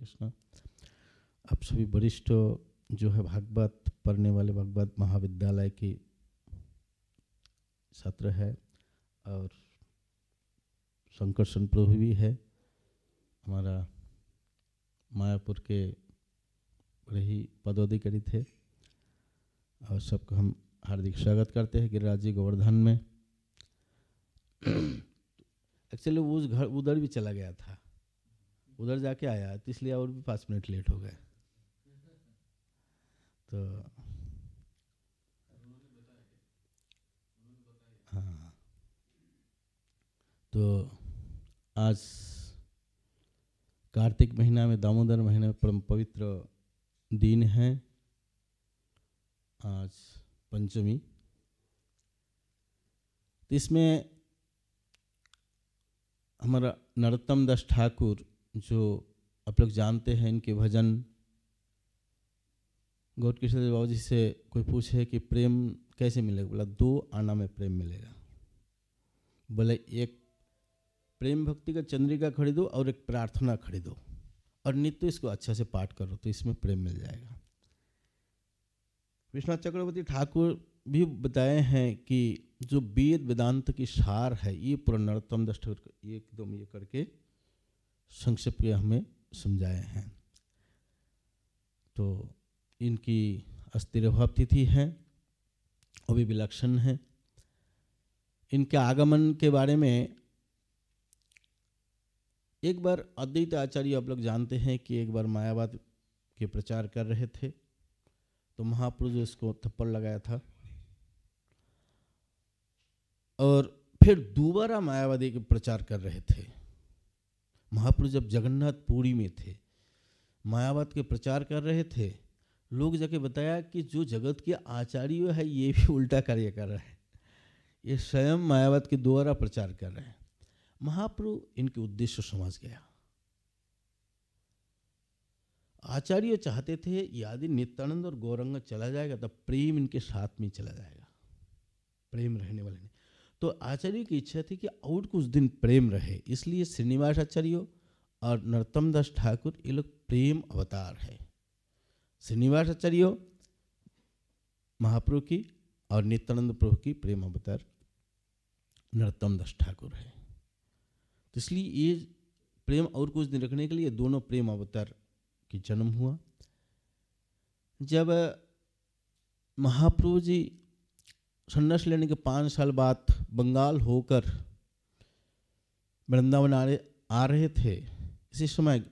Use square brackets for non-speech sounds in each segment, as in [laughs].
कृष्ण आप सभी वरिष्ठ जो है भागवत पढ़ने वाले भागवत महाविद्यालय के छात्र है और शंकरसन प्रभु भी है हमारा मायापुर के बड़े ही पदाधिकारी थे और सबका हम हार्दिक स्वागत करते हैं गिरिराज जी गोवर्धन में एक्चुअली [clears throat] वो उस घर उधर भी चला गया था उधर जाके आया तो इसलिए और भी पाँच मिनट लेट हो गए तो हाँ तो आज कार्तिक महीना में दामोदर महीने में परम पवित्र दिन है आज पंचमी तो इसमें हमारा नरोत्तम दास ठाकुर जो आप लोग जानते हैं इनके भजन गौर कृष्ण बाबू जी से कोई पूछे कि प्रेम कैसे मिलेगा बोला दो आना में प्रेम मिलेगा बोले एक प्रेम भक्ति का चंद्रिका खरीदो और एक प्रार्थना खरीदो और नित्य तो इसको अच्छा से पाठ करो तो इसमें प्रेम मिल जाएगा विश्वनाथ चक्रवर्ती ठाकुर भी बताए हैं कि जो वेद वेदांत की सार है ये पूरा नरोत्तम दस्ट ये एकदम ये करके संक्षिप्त के हमें समझाए हैं तो इनकी भाव तिथि है अभी विलक्षण है इनके आगमन के बारे में एक बार अद्वैत आचार्य आप लोग जानते हैं कि एक बार मायावाद के प्रचार कर रहे थे तो महापुरुष इसको थप्पड़ लगाया था और फिर दोबारा मायावादी के प्रचार कर रहे थे महाप्रभु जब जगन्नाथ पुरी में थे मायावाद के प्रचार कर रहे थे लोग जाके बताया कि जो जगत के आचार्य है ये भी उल्टा कार्य कर रहे हैं ये स्वयं मायावाद के द्वारा प्रचार कर रहे हैं महाप्रभु इनके उद्देश्य समझ गया आचार्य चाहते थे यदि नित्यानंद और गौरंग चला जाएगा तो प्रेम इनके साथ में चला जाएगा प्रेम रहने वाले नहीं तो आचार्य की इच्छा थी कि और कुछ दिन प्रेम रहे इसलिए श्रीनिवास आचार्य और नरोत्तम दास ठाकुर ये लोग प्रेम अवतार है श्रीनिवास आचार्य महाप्रभु की और नित्यानंद प्रभु की प्रेम अवतार नरोत्तम दास ठाकुर है तो इसलिए ये प्रेम और कुछ दिन रखने के लिए दोनों प्रेम अवतार की जन्म हुआ जब महाप्रभु जी संन्यास लेने के पाँच साल बाद बंगाल होकर वृंदावन आ रहे आ रहे थे इसी समय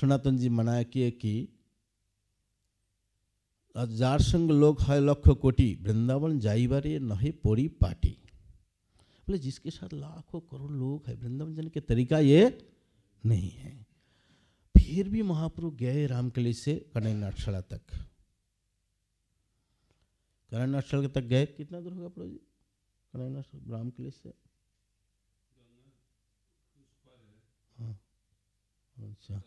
सनातन जी मनाया किए कि हजार संग लोग है लक्ष कोटि वृंदावन जाइबारे नहीं पोरी पाटी बोले जिसके साथ लाखों करोड़ लोग है वृंदावन जाने के तरीका ये नहीं है फिर भी महापुरुष गए रामकली से कन्हैनाथशाला तक कन्यानाश्रल तक गए कितना दूर होगा आप लोग जी ब्राह्म किले से हाँ। अच्छा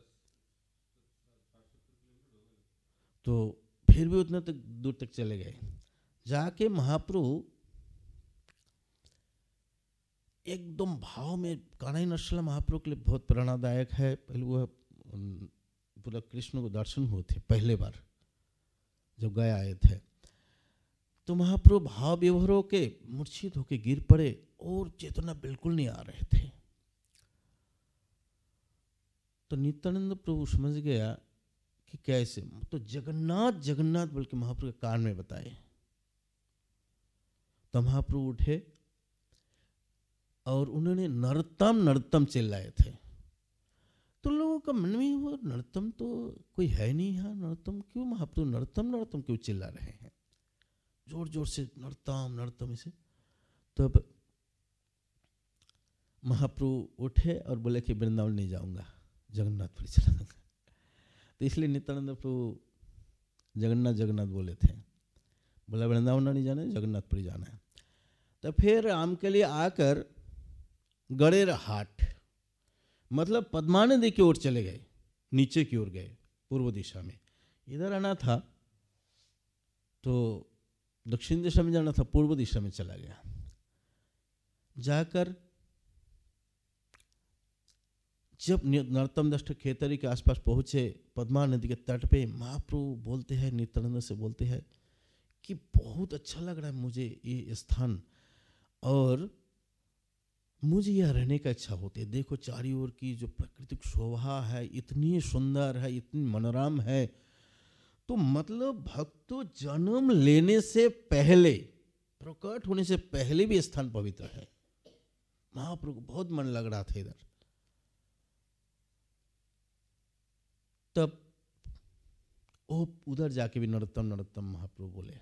तो फिर भी उतना तक दूर तक चले गए जाके महाप्रभु एकदम भाव में कानाई नश्ल महाप्रभु के लिए बहुत प्रेरणादायक है पहले वह पूरा कृष्ण को दर्शन हुए थे पहले बार जब गए आए थे तो महाप्रभु भाव विभोर के मूर्छित होके गिर पड़े और चेतना बिल्कुल नहीं आ रहे थे तो नित्यानंद प्रभु समझ गया कि कैसे तो जगन्नाथ जगन्नाथ बल्कि महाप्रभु के कान में बताए तो महाप्रभु उठे और उन्होंने नर्तम नर्तम चिल्लाए थे तो लोगों का मन में हुआ नर्तम तो कोई है नहीं यहाँ नर्तम क्यों महाप्रभु नर्तम नर्तम क्यों चिल्ला रहे हैं जोर जोर से नर्तम नर्तम इसे तब तो महाप्रभु उठे और बोले कि वृंदावन नहीं जाऊंगा जगन्नाथपुरी चला जाऊंगा तो इसलिए नित्यानंद प्रभु जगन्नाथ जगन्नाथ बोले थे बोला वृंदावन नहीं जाना है जगन्नाथपुरी जाना है तो फिर आम के लिए आकर गड़ेर हाट मतलब पद्मानंद की ओर चले गए नीचे की ओर गए पूर्व दिशा में इधर आना था तो दक्षिण दिशा में जाना था पूर्व दिशा में चला गया जाकर जब नरोत्तम दष्ट खेतरी के आसपास पहुंचे पद्मा नदी के तट पे महाप्रभु बोलते हैं नित्यानंद से बोलते हैं कि बहुत अच्छा लग रहा है मुझे ये स्थान और मुझे यह रहने का इच्छा होती है देखो चारी ओर की जो प्राकृतिक शोभा है इतनी सुंदर है इतनी मनोरम है तो मतलब भक्त जन्म लेने से पहले प्रकट होने से पहले भी स्थान पवित्र है महाप्रभु बहुत मन लग रहा था इधर तब ओ उधर जाके भी नरोत्तम नरोत्तम महाप्रभु बोले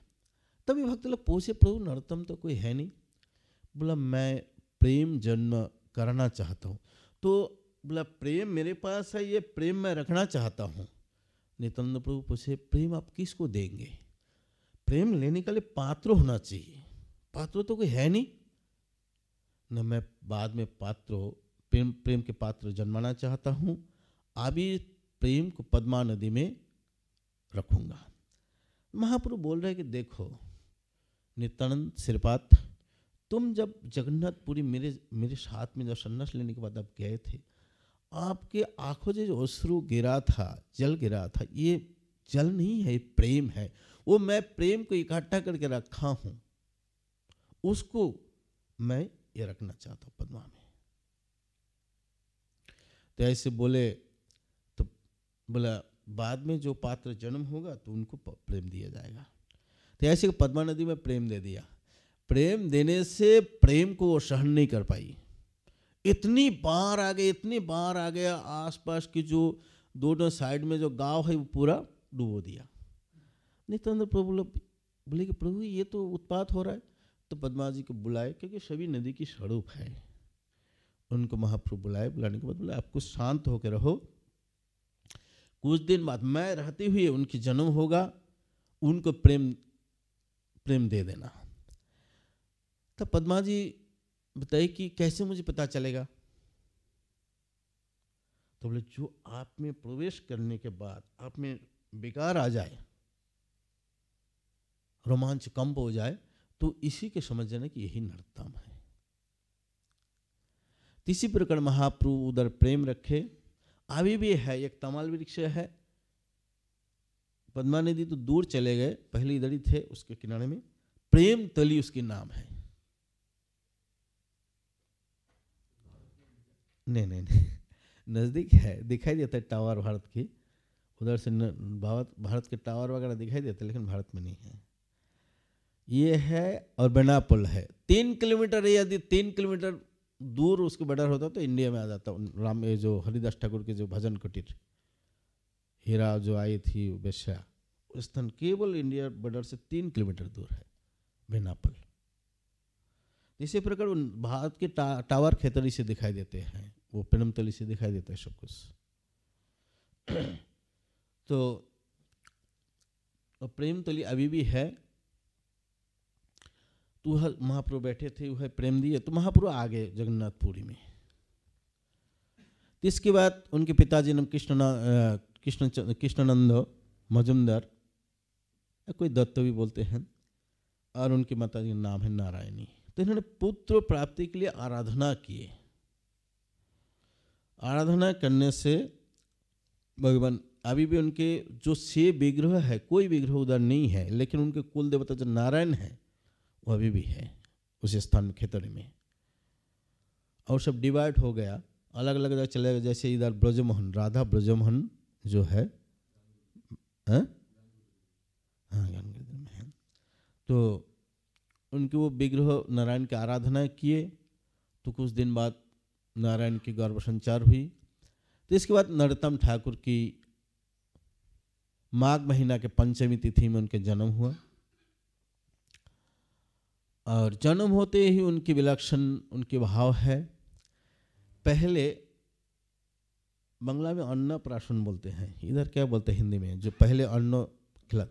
तभी भक्त लोग पूछे प्रभु नरोत्तम तो कोई है नहीं बोला मैं प्रेम जन्म करना चाहता हूं तो बोला प्रेम मेरे पास है ये प्रेम मैं रखना चाहता हूं नित्यानंद प्रभु पूछे प्रेम आप किसको देंगे प्रेम लेने के लिए पात्र होना चाहिए पात्र तो कोई है नहीं न मैं बाद में पात्र प्रेम प्रेम के पात्र जन्माना चाहता हूँ अभी प्रेम को पद्मा नदी में रखूँगा महाप्रभु बोल रहे कि देखो नित्यानंद श्रीपात तुम जब जगन्नाथपुरी मेरे मेरे साथ में जब सन्यास लेने के बाद आप गए थे आपके आंखों से जो अश्रु गिरा था जल गिरा था ये जल नहीं है प्रेम है वो मैं प्रेम को इकट्ठा करके रखा हूं उसको मैं ये रखना चाहता हूं पदमा में तो ऐसे बोले तो बोला बाद में जो पात्र जन्म होगा तो उनको प्रेम दिया जाएगा तो ऐसे पद्मा नदी में प्रेम दे दिया प्रेम देने से प्रेम को वो सहन नहीं कर पाई इतनी बाढ़ आ गई इतनी बाढ़ आ गया आसपास की जो दोनों साइड में जो गांव है वो पूरा डूबो दिया नित्यानंद प्रभु बोले कि प्रभु ये तो उत्पात हो रहा है तो पदमा जी को बुलाए क्योंकि सभी नदी की स्वरूप है उनको महाप्रभु बुलाए बुलाने के बाद बोला आपको शांत होकर रहो कुछ दिन बाद मैं रहते हुए उनकी जन्म होगा उनको प्रेम प्रेम दे देना तब पदमा जी बताइए कि कैसे मुझे पता चलेगा तो बोले जो आप में प्रवेश करने के बाद आप में विकार आ जाए रोमांच कम हो जाए तो इसी के समझ जाना कि यही नरतम है इसी प्रकार महाप्रभु उधर प्रेम रखे अभी भी है एक तमाल वृक्ष है पद्मा नदी तो दूर चले गए पहले इधर ही थे उसके किनारे में प्रेम तली उसके नाम है नहीं नहीं नहीं [laughs] नज़दीक है दिखाई देता है टावर भारत की उधर से भारत भारत के टावर वगैरह दिखाई देते लेकिन भारत में नहीं है ये है और बेनापुल है तीन किलोमीटर यदि तीन किलोमीटर दूर उसके बॉर्डर होता तो इंडिया में आ जाता राम ये जो हरिदास ठाकुर के जो भजन कुटीर हीरा जो आई थी वेश्या स्थान केवल इंडिया बॉर्डर से तीन किलोमीटर दूर है बेनापल इसी प्रकार भारत के टा, टावर खेतरी से दिखाई देते हैं वो तली से दिखाई देता है सब कुछ [clears throat] तो प्रेम तली अभी भी है तो वह महाप्रभु बैठे थे वह प्रेम दिए तो महाप्रभु आ गए जगन्नाथपुरी में इसके बाद उनके पिताजी नाम कृष्ण कृष्ण कृष्णानंद मजुमदार कोई दत्त भी बोलते हैं और उनके माता जी का नाम है नारायणी तो इन्होंने पुत्र प्राप्ति के लिए आराधना किए आराधना करने से भगवान अभी भी उनके जो से विग्रह है कोई विग्रह उधर नहीं है लेकिन उनके कुल देवता जो नारायण है वो अभी भी है उस स्थान में खेतड़ी में और सब डिवाइड हो गया अलग अलग जगह चले गए जैसे इधर ब्रजमोहन राधा ब्रजमोहन जो है हाँ, हाँ में है तो उनके वो विग्रह नारायण की आराधना किए तो कुछ दिन बाद नारायण की गर्भ संचार हुई तो इसके बाद नरोत्तम ठाकुर की माघ महीना के पंचमी तिथि में उनके जन्म हुआ और जन्म होते ही उनकी विलक्षण उनके भाव है पहले बंगला में अन्न प्राशन बोलते हैं इधर क्या बोलते हैं हिंदी में जो पहले अन्न खिला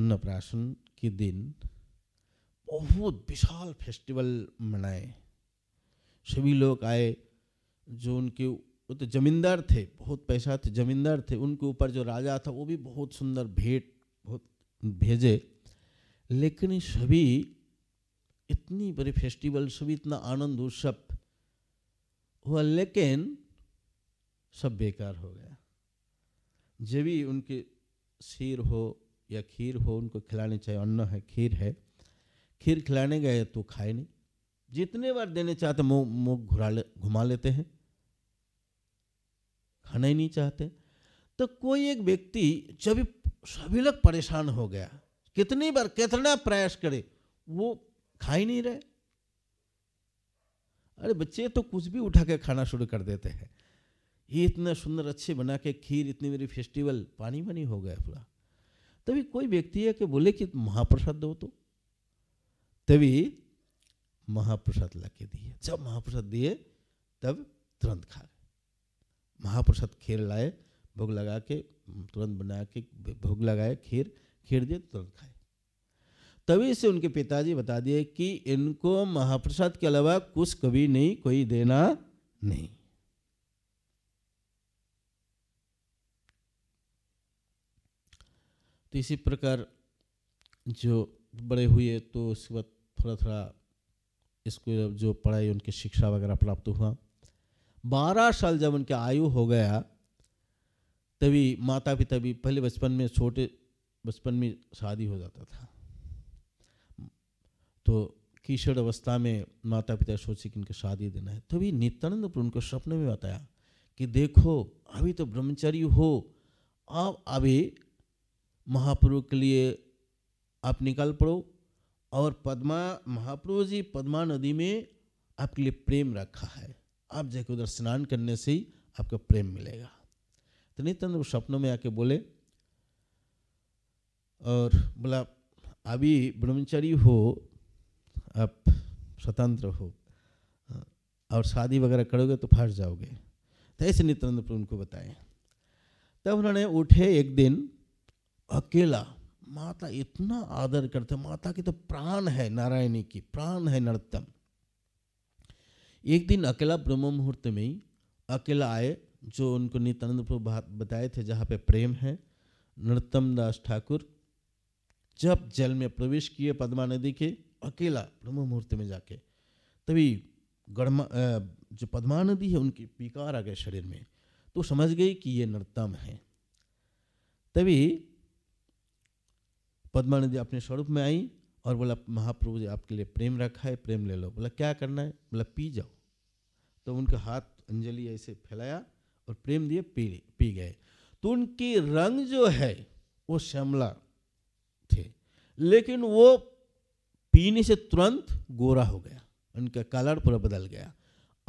अन्न प्राशन के दिन बहुत विशाल फेस्टिवल मनाए सभी लोग आए जो उनके वो तो जमींदार थे बहुत पैसा थे जमींदार थे उनके ऊपर जो राजा था वो भी बहुत सुंदर भेंट बहुत भेजे लेकिन सभी इतनी बड़ी फेस्टिवल सभी इतना आनंद उत्सव हुआ लेकिन सब बेकार हो गया जब भी उनके शीर हो या खीर हो उनको खिलाने चाहिए अन्न है खीर है खीर खिलाने गए तो खाए नहीं जितने बार देने चाहते मुंह मुंह घुरा ले घुमा लेते हैं खाना ही नहीं चाहते तो कोई एक व्यक्ति जब सभी लोग परेशान हो गया कितनी बार कितना प्रयास करे वो खा ही नहीं रहे अरे बच्चे तो कुछ भी उठा के खाना शुरू कर देते हैं ये इतना सुंदर अच्छे बना के खीर इतनी मेरी फेस्टिवल पानी वानी हो गया पूरा तभी कोई व्यक्ति है कि बोले कि महाप्रसाद दो तो तभी महाप्रसाद ला के दिए जब महाप्रसाद दिए तब तुरंत खा गए महाप्रसाद खीर लाए भोग लगा के तुरंत बना के भोग लगाए खीर खीर दिए तुरंत खाए तभी से उनके पिताजी बता दिए कि इनको महाप्रसाद के अलावा कुछ कभी नहीं कोई देना नहीं तो इसी प्रकार जो बड़े हुए तो उसके बाद थोड़ा थोड़ा इसको जो पढ़ाई उनकी शिक्षा वगैरह प्राप्त हुआ बारह साल जब उनके आयु हो गया तभी माता पिता भी पहले बचपन में छोटे बचपन में शादी हो जाता था तो किशोर अवस्था में माता पिता सोचे कि उनके शादी देना है तभी नित्यानंद उनको सपने में बताया कि देखो अभी तो ब्रह्मचर्य हो आप अभी महापुरुष के लिए आप निकल पड़ो और पद्मा महाप्रभु जी पद्मा नदी में आपके लिए प्रेम रखा है आप जाके उधर स्नान करने से ही आपको प्रेम मिलेगा तो नित्यानंद सपनों में आके बोले और बोला अभी ब्रह्मचारी हो आप स्वतंत्र हो और शादी वगैरह करोगे तो फंस जाओगे तो ऐसे नित्यानंद प्रभु उनको बताए तब उन्होंने उठे एक दिन अकेला माता इतना आदर करते माता की तो प्राण है नारायणी की प्राण है नर्तम एक दिन अकेला ब्रह्म मुहूर्त में ही अकेला आए जो उनको नित्यानंद प्रभु बताए थे जहाँ पे प्रेम है नर्तम दास ठाकुर जब जल में प्रवेश किए पद्मा नदी के अकेला ब्रह्म मुहूर्त में जाके तभी गढ़मा जो पद्मा नदी है उनकी पिकार आ गए शरीर में तो समझ गई कि ये नर्तम है तभी पदमा नदी अपने स्वरूप में आई और बोला महाप्रभु जी आपके लिए प्रेम रखा है प्रेम ले लो बोला क्या करना है बोला पी जाओ तो उनके हाथ अंजलि ऐसे फैलाया और प्रेम दिए पी पी गए तो उनकी रंग जो है वो श्यामला थे लेकिन वो पीने से तुरंत गोरा हो गया उनका कलर पूरा बदल गया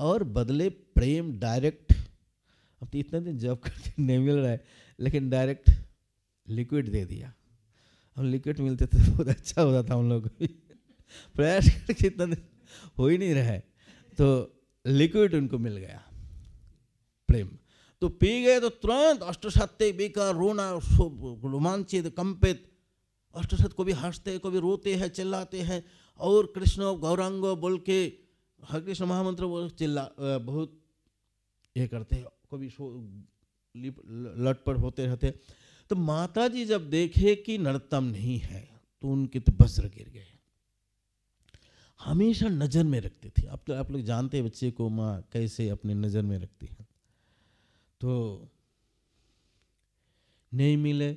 और बदले प्रेम डायरेक्ट अब तो इतना दिन जब करते नहीं मिल रहा है लेकिन डायरेक्ट लिक्विड दे दिया हम लिक्विड मिलते थे तो बहुत अच्छा होता था हम लोग [laughs] प्रयास करके इतना दिन हो ही नहीं रहा है तो लिक्विड उनको मिल गया प्रेम तो पी गए तो तुरंत अष्टसत्य बेकार रोना रोमांचित कंपित अष्टसत को भी हंसते कभी रोते हैं चिल्लाते हैं और कृष्ण गौरांग बोल के हर कृष्ण महामंत्र बोल चिल्ला बहुत ये करते हैं कभी लटपट होते रहते हैं तो माता जी जब देखे कि नर्तम नहीं है तो उनके तो वज्र गिर गए हमेशा नज़र में रखती थी आप तो आप लोग जानते हैं बच्चे को माँ कैसे अपने नज़र में रखती है तो नहीं मिले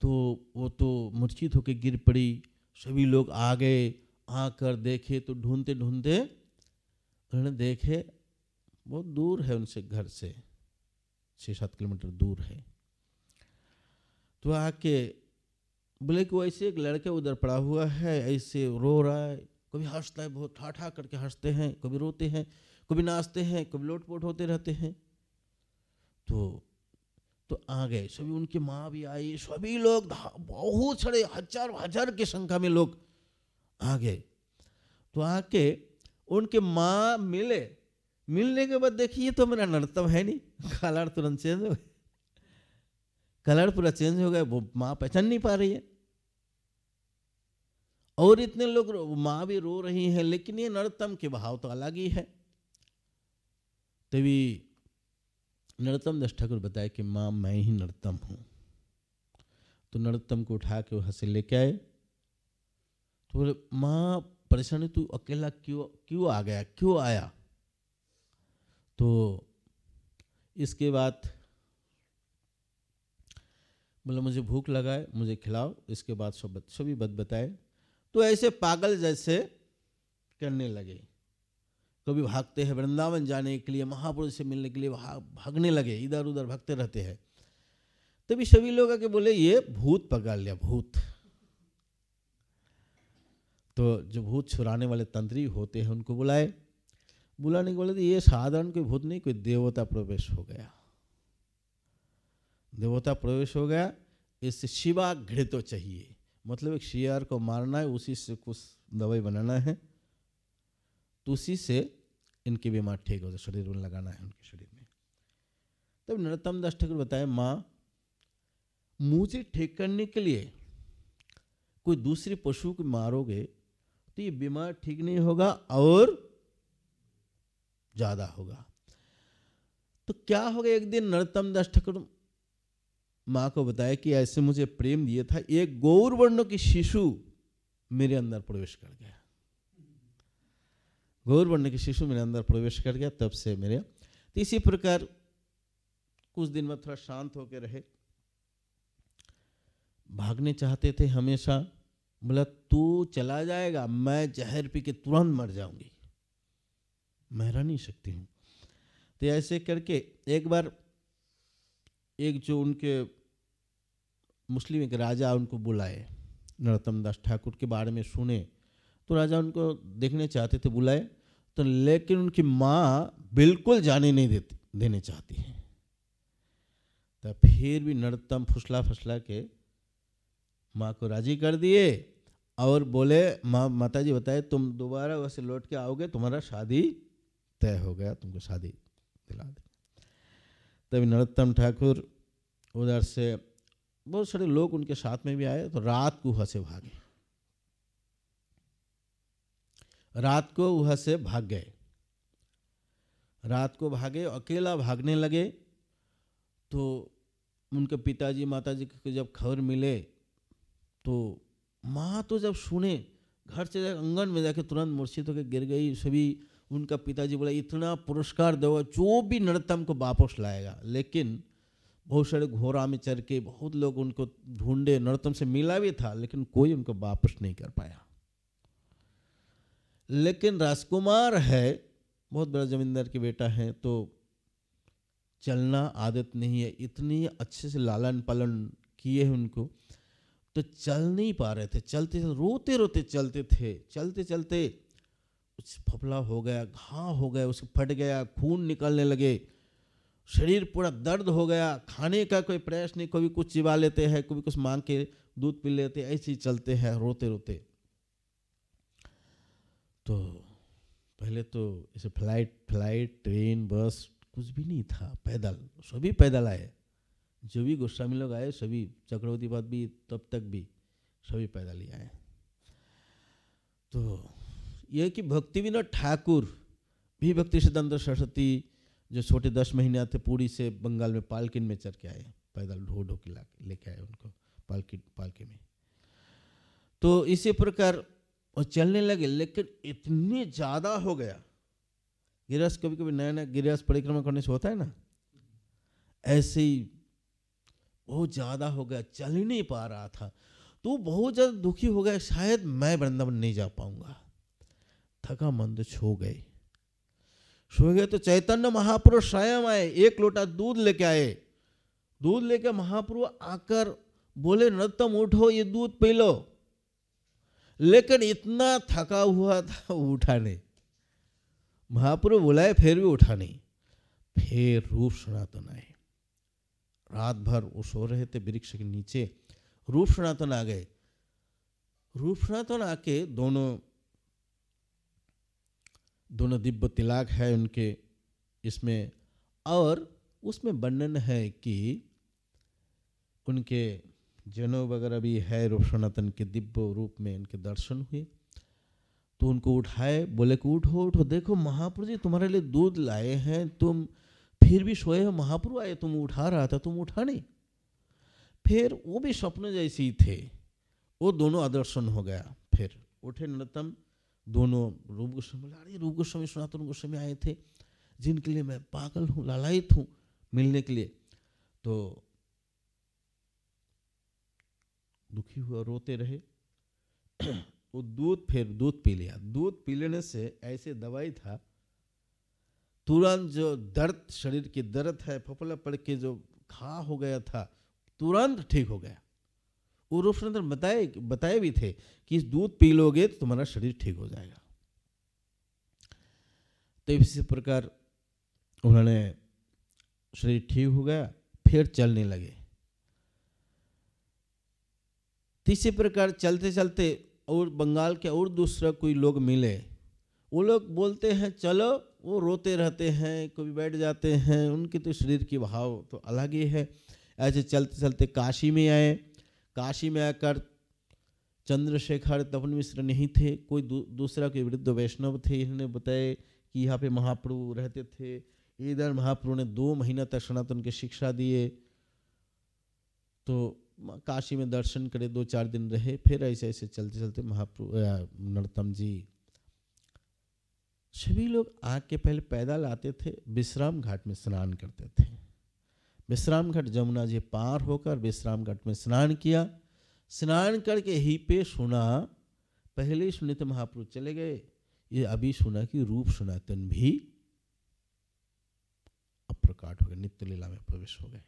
तो वो तो मुर्चित होकर गिर पड़ी सभी लोग आ गए आकर देखे तो ढूंढते ढूंढते उन्होंने देखे बहुत दूर है उनसे घर से छः सात किलोमीटर दूर है तो आके बोले कि वैसे एक लड़का उधर पड़ा हुआ है ऐसे रो रहा है कभी हंसता है बहुत ठा ठा करके हंसते हैं कभी रोते हैं कभी नाचते हैं कभी लोटपोट होते रहते हैं तो तो आ गए सभी उनकी माँ भी आई सभी लोग बहुत सारे हजार हजार की संख्या में लोग आ गए तो आके उनके माँ मिले मिलने के बाद देखिए तो मेरा नर्तव है नहीं [laughs] काला तुरंत चेंज हो गया कलर पूरा चेंज हो गया वो माँ पहचान नहीं पा रही है और इतने लोग माँ भी रो रही हैं लेकिन ये नरोत्तम के भाव तो अलग ही है तभी नरोत्तम दस ठाकुर बताए कि माँ मैं ही नरोत्तम हूँ तो नरोत्तम को उठा के वहां से लेके आए तो बोले माँ परेशान तू अकेला क्यों क्यों आ गया क्यों आया तो इसके बाद मतलब मुझे भूख लगा है मुझे खिलाओ इसके बाद सब बच्चों भी बद बताए तो ऐसे पागल जैसे करने लगे कभी भागते हैं वृंदावन जाने के लिए महापुरुष से मिलने के लिए भागने लगे इधर उधर भागते रहते हैं तभी सभी लोग आके बोले ये भूत पकड़ लिया भूत तो जो भूत छुराने वाले तंत्री होते हैं उनको बुलाए बुलाने के बोले तो ये साधारण कोई भूत नहीं कोई देवता प्रवेश हो गया देवता प्रवेश हो गया इस शिवा घृतो चाहिए मतलब एक शियार को मारना है उसी से कुछ दवाई बनाना है तो उसी से इनकी बीमार ठीक हो जाए शरीर में लगाना है उनके शरीर में तब नरोत्तम दास ठाकुर बताए माँ मुझे ठीक करने के लिए कोई दूसरे पशु को मारोगे तो ये बीमार ठीक नहीं होगा और ज़्यादा होगा तो क्या होगा एक दिन नरोत्तम दास ठाकुर माँ को बताया कि ऐसे मुझे प्रेम दिया था एक गौरवर्ण की शिशु मेरे अंदर प्रवेश कर गया गौरवर्ण की शिशु मेरे अंदर प्रवेश कर गया तब से मेरे तो इसी प्रकार कुछ दिन में थोड़ा शांत होकर रहे भागने चाहते थे हमेशा बोला तू चला जाएगा मैं जहर पी के तुरंत मर जाऊंगी मैं रह नहीं सकती हूँ तो ऐसे करके एक बार एक जो उनके मुस्लिम एक राजा उनको बुलाए नरोत्तम दास ठाकुर के बारे में सुने तो राजा उनको देखने चाहते थे बुलाए तो लेकिन उनकी माँ बिल्कुल जाने नहीं देती देने चाहती है तो फिर भी नरोत्तम फुसला फुसला के माँ को राजी कर दिए और बोले माँ माता जी बताए तुम दोबारा वैसे लौट के आओगे तुम्हारा शादी तय हो गया तुमको शादी दिला दे तभी नरोत्तम ठाकुर उधर से बहुत सारे लोग उनके साथ में भी आए तो रात को वहाँ से भागे रात को वहाँ से भाग गए रात को भागे अकेला भागने लगे तो उनके पिताजी माताजी को जब खबर मिले तो माँ तो जब सुने घर से जाकर अंगन में जाके तुरंत मूर्छित होकर गिर गई सभी उनका पिताजी बोला इतना पुरस्कार दो जो भी नृतम को वापस लाएगा लेकिन बहुत सारे घोड़ा में चढ़ के बहुत लोग उनको ढूंढे नरोत्तम से मिला भी था लेकिन कोई उनको वापस नहीं कर पाया लेकिन राजकुमार है बहुत बड़ा जमींदार के बेटा है तो चलना आदत नहीं है इतनी अच्छे से लालन पालन किए हैं उनको तो चल नहीं पा रहे थे चलते रोते रोते चलते थे चलते चलते कुछ फफला हो गया घा हो गया उसे फट गया खून निकलने लगे शरीर पूरा दर्द हो गया खाने का कोई प्रयास नहीं कभी कुछ चिबा लेते हैं कभी कुछ मांग के दूध पी लेते हैं ऐसे ही चलते हैं रोते रोते तो पहले तो ऐसे फ्लाइट फ्लाइट ट्रेन बस कुछ भी नहीं था पैदल सभी पैदल आए जो भी गुस्सा में लोग आए सभी चक्रवर्ती बाद भी तब तक भी सभी पैदल ही आए तो यह कि भक्ति विनोद ठाकुर भी भक्ति सिद्धांत सरस्वती जो छोटे दस महीने आते पूरी से बंगाल में पालकिन में चढ़ के आए पैदल ढो ढो के ला लेके आए उनको पालकी पालकी में तो इसी प्रकार वो चलने लगे लेकिन इतने ज़्यादा हो गया गिरस कभी कभी नया नया गिरस परिक्रमा करने से होता है ना ऐसे ही बहुत ज़्यादा हो गया चल ही नहीं पा रहा था तो बहुत ज़्यादा दुखी हो गया शायद मैं वृंदावन नहीं जा पाऊँगा थका मंद छो गए सोएंगे तो चैतन्य महापुरुष स्वयं आए एक लोटा दूध लेके आए दूध लेके महापुरु आकर बोले नतम उठो ये दूध पी लो लेकिन इतना थका हुआ था उठा नहीं महाप्रभु बुलाए फिर भी उठा नहीं फिर रूप सनातन आए रात भर वो सो रहे थे वृक्ष के नीचे रूप सनातन आ गए रूप सनातन आके दोनों दोनों दिव्य तिलाक है उनके इसमें और उसमें वर्णन है कि उनके जनों वगैरह भी है रूप सनातन के दिव्य रूप में इनके दर्शन हुए तो उनको उठाए बोले कि उठो उठो देखो महाप्रु जी तुम्हारे लिए दूध लाए हैं तुम फिर भी सोए हो महाप्रभु आए तुम उठा रहा था तुम उठा नहीं फिर वो भी स्वप्न जैसे ही थे वो दोनों आदर्शन हो गया फिर उठे नृतम दोनों रूप गोस्वामी बोले अरे रूप गोस्वामी सनातन गोस्वामी आए थे जिनके लिए मैं पागल हूँ लालायित हूँ मिलने के लिए तो दुखी हुआ रोते रहे वो दूध फिर दूध पी लिया दूध पी लेने से ऐसे दवाई था तुरंत जो दर्द शरीर की दर्द है फपला पड़ के जो घा हो गया था तुरंत ठीक हो गया रूप से अंदर बताए बताए भी थे कि इस दूध पी लोगे तो तुम्हारा शरीर ठीक हो जाएगा तो इसी प्रकार उन्होंने शरीर ठीक हो गया फिर चलने लगे तीसरे प्रकार चलते चलते और बंगाल के और दूसरा कोई लोग मिले वो लोग बोलते हैं चलो वो रोते रहते हैं कभी बैठ जाते हैं उनके तो शरीर की भाव तो अलग ही है ऐसे चलते चलते काशी में आए काशी में आकर चंद्रशेखर तपन मिश्र नहीं थे कोई दू, दूसरा के वृद्ध वैष्णव थे इन्होंने बताए कि यहाँ पे महाप्रभु रहते थे इधर महाप्रभु ने दो महीना तक सनातन के शिक्षा दिए तो काशी में दर्शन करे दो चार दिन रहे फिर ऐसे ऐसे चलते चलते महाप्रभु नरोत्तम जी सभी लोग आग के पहले पैदल आते थे विश्राम घाट में स्नान करते थे विश्राम घाट जमुना जी पार होकर विश्राम घाट में स्नान किया स्नान करके ही पे सुना पहले ही सुनित तो महापुरुष चले गए ये अभी सुना कि रूप सनातन भी अप्रकाट हो गए नित्य लीला में प्रवेश हो गए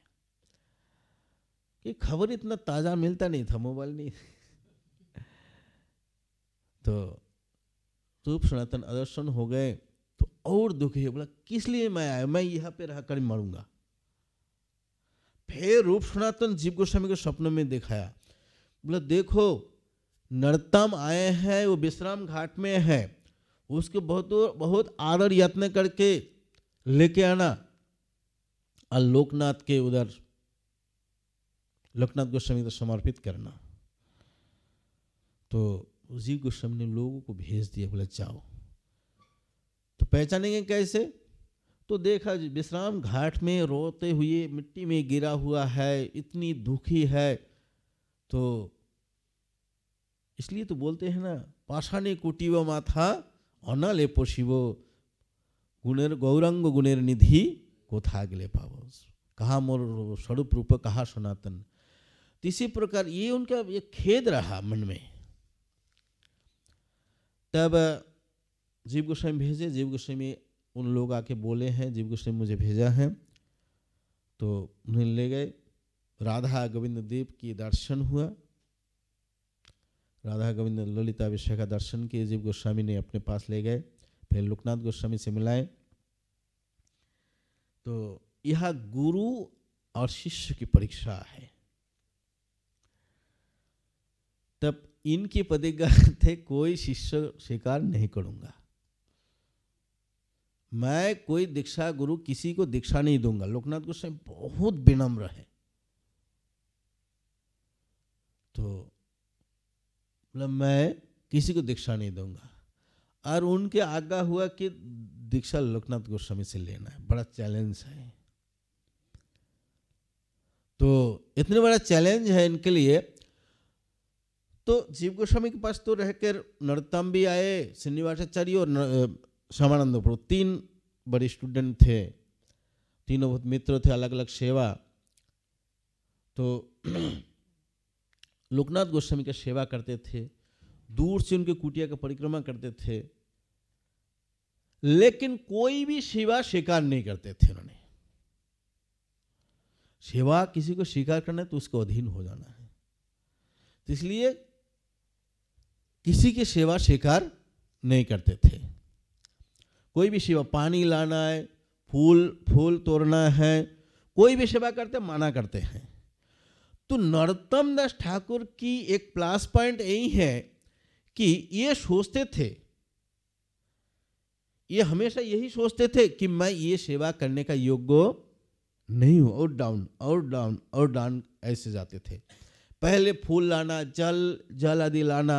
ये खबर इतना ताज़ा मिलता नहीं था मोबाइल नहीं [laughs] तो रूप सनातन अदर्शन हो गए तो और दुखी बोला किस लिए मैं आया मैं यहाँ पे रहकर मरूंगा फिर रूप सनातन जीव गोस्वामी के स्वप्न में दिखाया बोला देखो नरतम आए हैं वो विश्राम घाट में है उसको बहुत बहुत आदर यत्न करके लेके आना और लोकनाथ के उधर लोकनाथ गोस्वामी को समर्पित करना तो जीव गोस्वामी ने लोगों को भेज दिया बोला जाओ तो पहचानेंगे कैसे तो देखा विश्राम घाट में रोते हुए मिट्टी में गिरा हुआ है इतनी दुखी है तो इसलिए तो बोलते हैं ना पाषाणे व माथा अनाले वो गुणेर गौरंग गुणेर निधि था गले पावो कहा मोर स्वरूप रूप कहा सनातन तो इसी प्रकार ये उनका ये खेद रहा मन में तब जीव गोस्वामी भेजे जीव गोस्वामी उन लोग आके बोले हैं जीव कृष्ण ने मुझे भेजा है तो उन्हें ले गए राधा गोविंद देव की दर्शन हुआ राधा गोविंद ललिता विषय का दर्शन किए जीव गोस्वामी ने अपने पास ले गए फिर लोकनाथ गोस्वामी से मिलाए तो यह गुरु और शिष्य की परीक्षा है तब इनकी प्रतिज्ञा थे कोई शिष्य स्वीकार नहीं करूंगा मैं कोई दीक्षा गुरु किसी को दीक्षा नहीं दूंगा लोकनाथ गोस्वामी बहुत विनम्र है तो मतलब मैं किसी को दीक्षा नहीं दूंगा और उनके आज्ञा हुआ कि दीक्षा लोकनाथ गोस्वामी से लेना है बड़ा चैलेंज है तो इतने बड़ा चैलेंज है इनके लिए तो जीव गोस्वामी के पास तो रहकर नरोत्तम भी आए श्रीनिवासाचार्य और प्रभु तीन बड़े स्टूडेंट थे तीनों बहुत मित्र थे अलग अलग सेवा तो [clears throat] लोकनाथ गोस्वामी का सेवा करते थे दूर से उनके कुटिया का परिक्रमा करते थे लेकिन कोई भी सेवा स्वीकार नहीं करते थे उन्होंने सेवा किसी को स्वीकार करना है तो उसको अधीन हो जाना है तो इसलिए किसी की सेवा स्वीकार नहीं करते थे कोई भी सेवा पानी लाना है फूल फूल तोड़ना है कोई भी सेवा करते माना करते हैं तो नरोत्तम दास ठाकुर की एक प्लस पॉइंट यही है कि ये सोचते थे ये हमेशा यही सोचते थे कि मैं ये सेवा करने का योग्य नहीं हूँ और डाउन और डाउन और डाउन ऐसे जाते थे पहले फूल लाना जल जल आदि लाना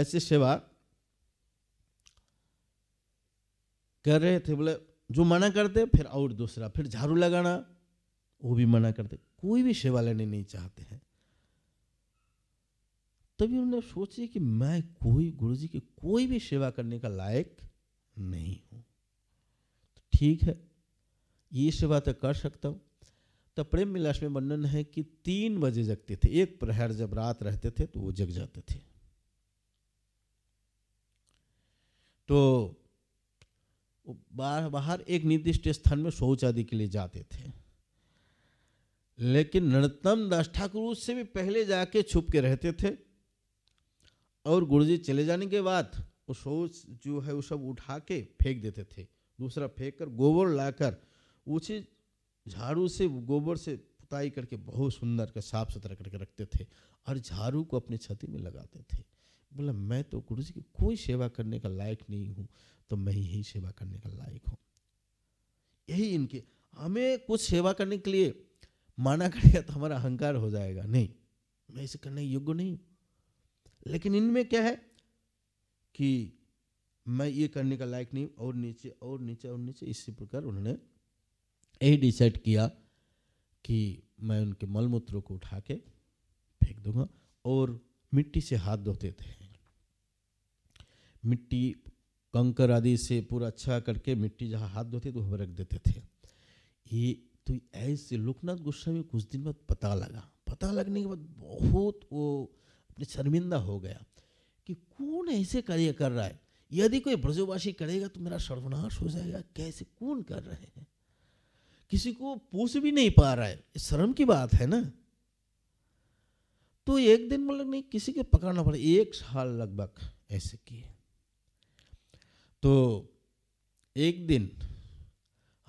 ऐसी सेवा कर रहे थे बोले जो मना करते फिर और दूसरा फिर झाड़ू लगाना वो भी मना करते कोई भी सेवा लेने नहीं चाहते हैं तभी उन्होंने सोचे कि मैं कोई गुरु जी की कोई भी सेवा करने का लायक नहीं हूं तो ठीक है ये सेवा तो कर सकता हूं तो प्रेम विलास में वर्णन है कि तीन बजे जगते थे एक प्रहर जब रात रहते थे तो वो जग जाते थे तो बाहर बाहर एक निर्दिष्ट स्थान में शौच आदि के लिए जाते थे लेकिन नरोत्तम दास ठाकुर उससे भी पहले जाके छुप के रहते थे और गुरुजी चले जाने के बाद वो शौच जो है वो सब उठा के फेंक देते थे दूसरा फेंक कर गोबर लाकर उसी झाड़ू से गोबर से पुताई करके बहुत सुंदर कर साफ सुथरा करके रखते थे और झाड़ू को अपनी छाती में लगाते थे बोला मैं तो गुरु जी की कोई सेवा करने का लायक नहीं हूँ तो मैं यही सेवा करने का लायक हूँ यही इनके हमें कुछ सेवा करने के लिए माना करेगा तो हमारा अहंकार हो जाएगा नहीं मैं इसे करने योग्य नहीं लेकिन इनमें क्या है कि मैं ये करने का लायक नहीं और नीचे और नीचे और नीचे इसी प्रकार उन्होंने यही डिसाइड किया कि मैं उनके मलमूत्रों को उठा के फेंक दूंगा और मिट्टी से हाथ धोते थे मिट्टी कंकर आदि से पूरा अच्छा करके मिट्टी जहाँ हाथ धोते तो रख देते थे ये तो ऐसे लोकनाथ गोस्वामी कुछ दिन बाद पता लगा पता लगने के बाद बहुत वो अपने शर्मिंदा हो गया कि कौन ऐसे कार्य कर रहा है यदि कोई ब्रजवासी करेगा तो मेरा सर्वनाश हो जाएगा कैसे कौन कर रहे हैं किसी को पूछ भी नहीं पा रहा है शर्म की बात है ना तो एक दिन मतलब नहीं किसी के पकड़ना पड़ा एक साल लगभग ऐसे किए तो एक दिन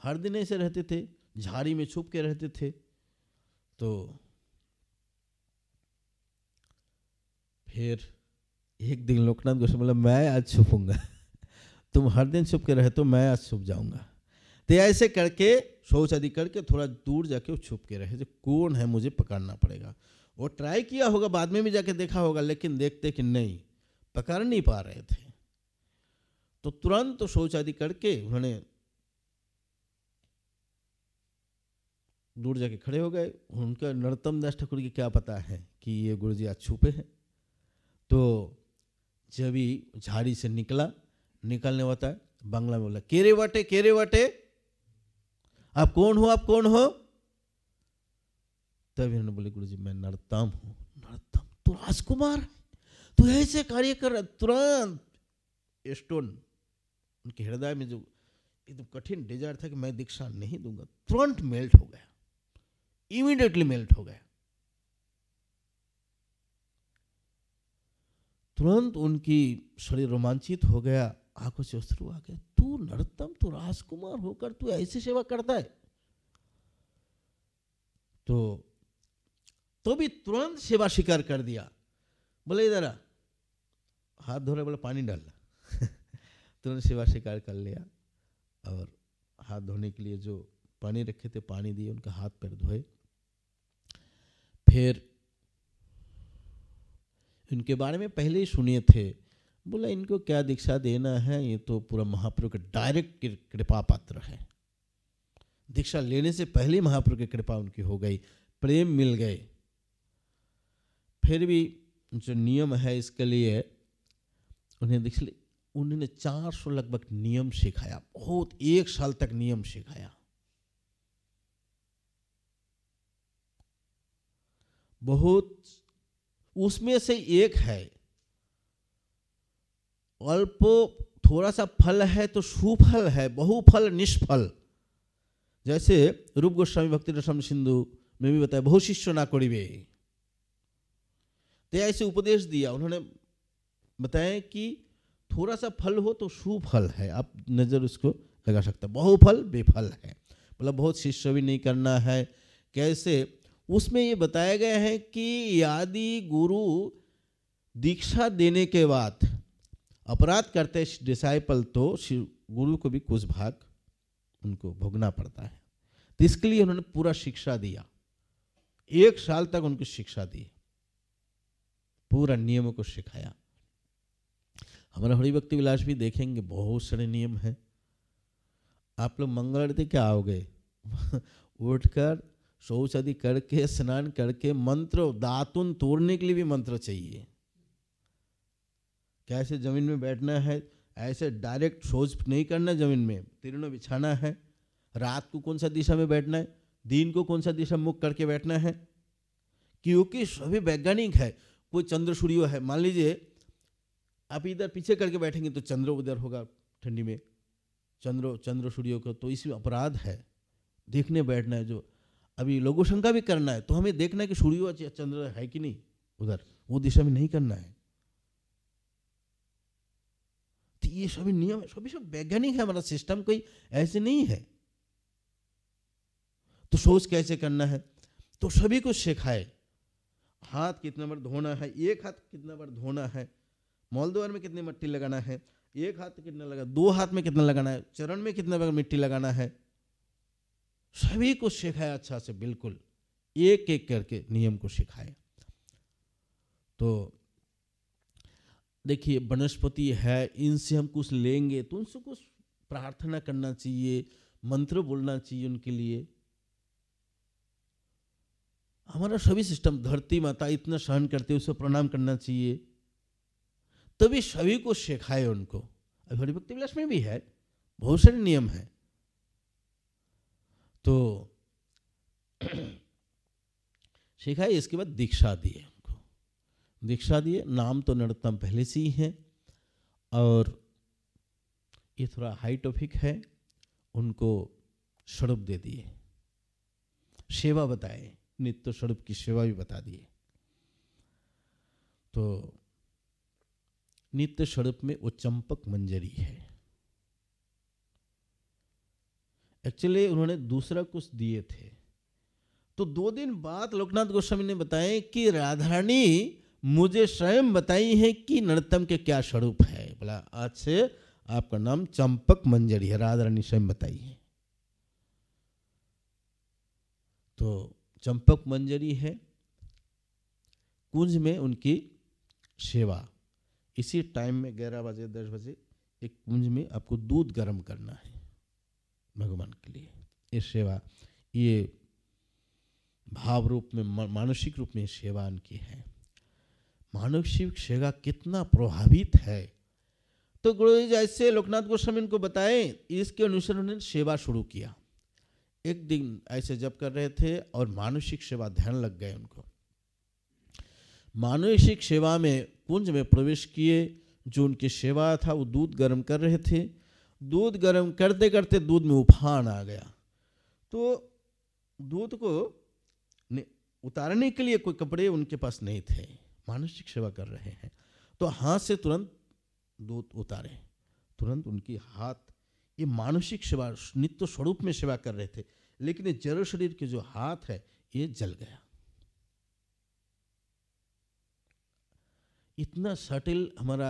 हर दिन ऐसे रहते थे झाड़ी में छुप के रहते थे तो फिर एक दिन लोकनाथ गोस्वामी बोला मैं आज छुपूंगा [laughs] तुम हर दिन छुप के रहे तो मैं आज छुप जाऊंगा तो ऐसे करके शौच आदि करके थोड़ा दूर जाके वो छुप के रहे जो कौन है मुझे पकड़ना पड़ेगा वो ट्राई किया होगा बाद में भी जाके देखा होगा लेकिन देखते कि नहीं पकड़ नहीं पा रहे थे तो तुरंत शौच आदि करके उन्होंने दूर जाके खड़े हो गए उनका नरतम दास ठाकुर की क्या पता है कि ये गुरु जी आज छुपे हैं तो जब ही झाड़ी से निकला निकलने वाला है बांग्ला में बोला केरे वटे केरे वटे आप कौन हो आप कौन हो तभी उन्होंने बोले गुरु जी मैं नरतम हूं नरतम तो राजकुमार तू ऐसे कार्य कर तुरंत स्टोन उनके हृदय में जो एकदम कठिन डिजायर था कि मैं दीक्षा नहीं दूंगा तुरंत मेल्ट हो गया इमीडिएटली मेल्ट हो गया तुरंत उनकी शरीर रोमांचित हो गया आंखों से अश्रु आ गया तू नरतम तू राजकुमार होकर तू ऐसी सेवा करता है तो तो भी तुरंत सेवा स्वीकार कर दिया बोले इधर हाथ धो रहे बोले पानी डालना [laughs] तुरंत सेवा स्वीकार कर लिया और हाथ धोने के लिए जो पानी रखे थे पानी दिए उनका हाथ पैर धोए फिर इनके बारे में पहले ही सुनिए थे बोला इनको क्या दीक्षा देना है ये तो पूरा महाप्रभु का डायरेक्ट कृपा पात्र है दीक्षा लेने से पहले महाप्रभु की कृपा उनकी हो गई प्रेम मिल गए फिर भी जो नियम है इसके लिए उन्हें दीक्षा उन्होंने 400 लगभग नियम सिखाया बहुत एक साल तक नियम सिखाया बहुत उसमें से एक है अल्प थोड़ा सा फल है तो सुफल है बहुफल निष्फल जैसे रूप गोस्वामी भक्ति रसम सिंधु में भी बताया बहु शिष्य ना करीबे तो ऐसे उपदेश दिया उन्होंने बताया कि थोड़ा सा फल हो तो सुफल है आप नज़र उसको लगा सकते हैं बहुफल बेफल है मतलब बहुत शिष्य भी नहीं करना है कैसे उसमें ये बताया गया है कि यदि गुरु दीक्षा देने के बाद अपराध करते डिसाइपल तो गुरु को भी कुछ भाग उनको भोगना पड़ता है तो इसके लिए उन्होंने पूरा शिक्षा दिया एक साल तक उनको शिक्षा दी पूरा नियमों को सिखाया हमारा हरिभक्ति विलास भी देखेंगे बहुत सारे नियम हैं आप लोग मंगल आरती क्या आओगे [laughs] उठ कर शौच आदि करके स्नान करके मंत्र दातुन तोड़ने के लिए भी मंत्र चाहिए कैसे जमीन में बैठना है ऐसे डायरेक्ट शौच नहीं करना जमीन में तीर्ण बिछाना है रात को कौन सा दिशा में बैठना है दिन को कौन सा दिशा मुख करके बैठना है क्योंकि सभी वैज्ञानिक है कोई चंद्र सूर्य है मान लीजिए आप इधर पीछे करके बैठेंगे तो चंद्र उधर होगा ठंडी में चंद्र चंद्र सूर्य को तो इसी अपराध है देखने बैठना है जो अभी लोगों शंका भी करना है तो हमें देखना है कि सूर्य चंद्र है कि नहीं उधर वो दिशा में नहीं करना है तो ये सभी नियम है सभी सब वैज्ञानिक है हमारा सिस्टम कोई ऐसे नहीं है तो सोच कैसे करना है तो सभी को सिखाए हाथ कितना बार धोना है एक हाथ कितना बार धोना है द्वार में कितनी मिट्टी लगाना है एक हाथ कितना लगा दो हाथ में कितना लगाना है चरण में कितना मिट्टी लगाना है सभी को सिखाया अच्छा से बिल्कुल एक एक करके नियम को सिखाया तो देखिए वनस्पति है इनसे हम कुछ लेंगे तो उनसे कुछ प्रार्थना करना चाहिए मंत्र बोलना चाहिए उनके लिए हमारा सभी सिस्टम धरती माता इतना सहन करते उसे प्रणाम करना चाहिए तभी सभी को सिखाए उनको अभी हरिभक्ति विलास में भी है बहुत सारे नियम है तो [clears throat] सिखाए इसके बाद दीक्षा दिए उनको दीक्षा दिए नाम तो नरोत्तम पहले से ही है और ये थोड़ा हाई टॉपिक है उनको स्वरूप दे दिए सेवा बताए नित्य स्वरूप की सेवा भी बता दिए तो नित्य स्वरूप में वो चंपक मंजरी है एक्चुअली उन्होंने दूसरा कुछ दिए थे तो दो दिन बाद लोकनाथ गोस्वामी ने बताया कि राधारणी मुझे स्वयं बताई है कि नृतम के क्या स्वरूप है बोला आज से आपका नाम चंपक मंजरी है राधारानी स्वयं बताई है तो चंपक मंजरी है कुंज में उनकी सेवा इसी टाइम में ग्यारह बजे दस बजे एक कुंज में आपको दूध गर्म करना है भगवान के लिए ये सेवा ये भाव रूप में मानसिक रूप में सेवा उनकी है मानसिक सेवा कितना प्रभावित है तो गुरु जी जैसे लोकनाथ गोस्वामी इनको बताए इसके अनुसार उन्होंने सेवा शुरू किया एक दिन ऐसे जब कर रहे थे और मानसिक सेवा ध्यान लग गए उनको मानसिक सेवा में कुंज में प्रवेश किए जो उनकी सेवा था वो दूध गर्म कर रहे थे दूध गर्म करते करते दूध में उफान आ गया तो दूध को उतारने के लिए कोई कपड़े उनके पास नहीं थे मानसिक सेवा कर रहे हैं तो हाथ से तुरंत दूध उतारे तुरंत उनकी हाथ ये मानसिक सेवा नित्य स्वरूप में सेवा कर रहे थे लेकिन ये जड़ शरीर के जो हाथ है ये जल गया इतना सटिल हमारा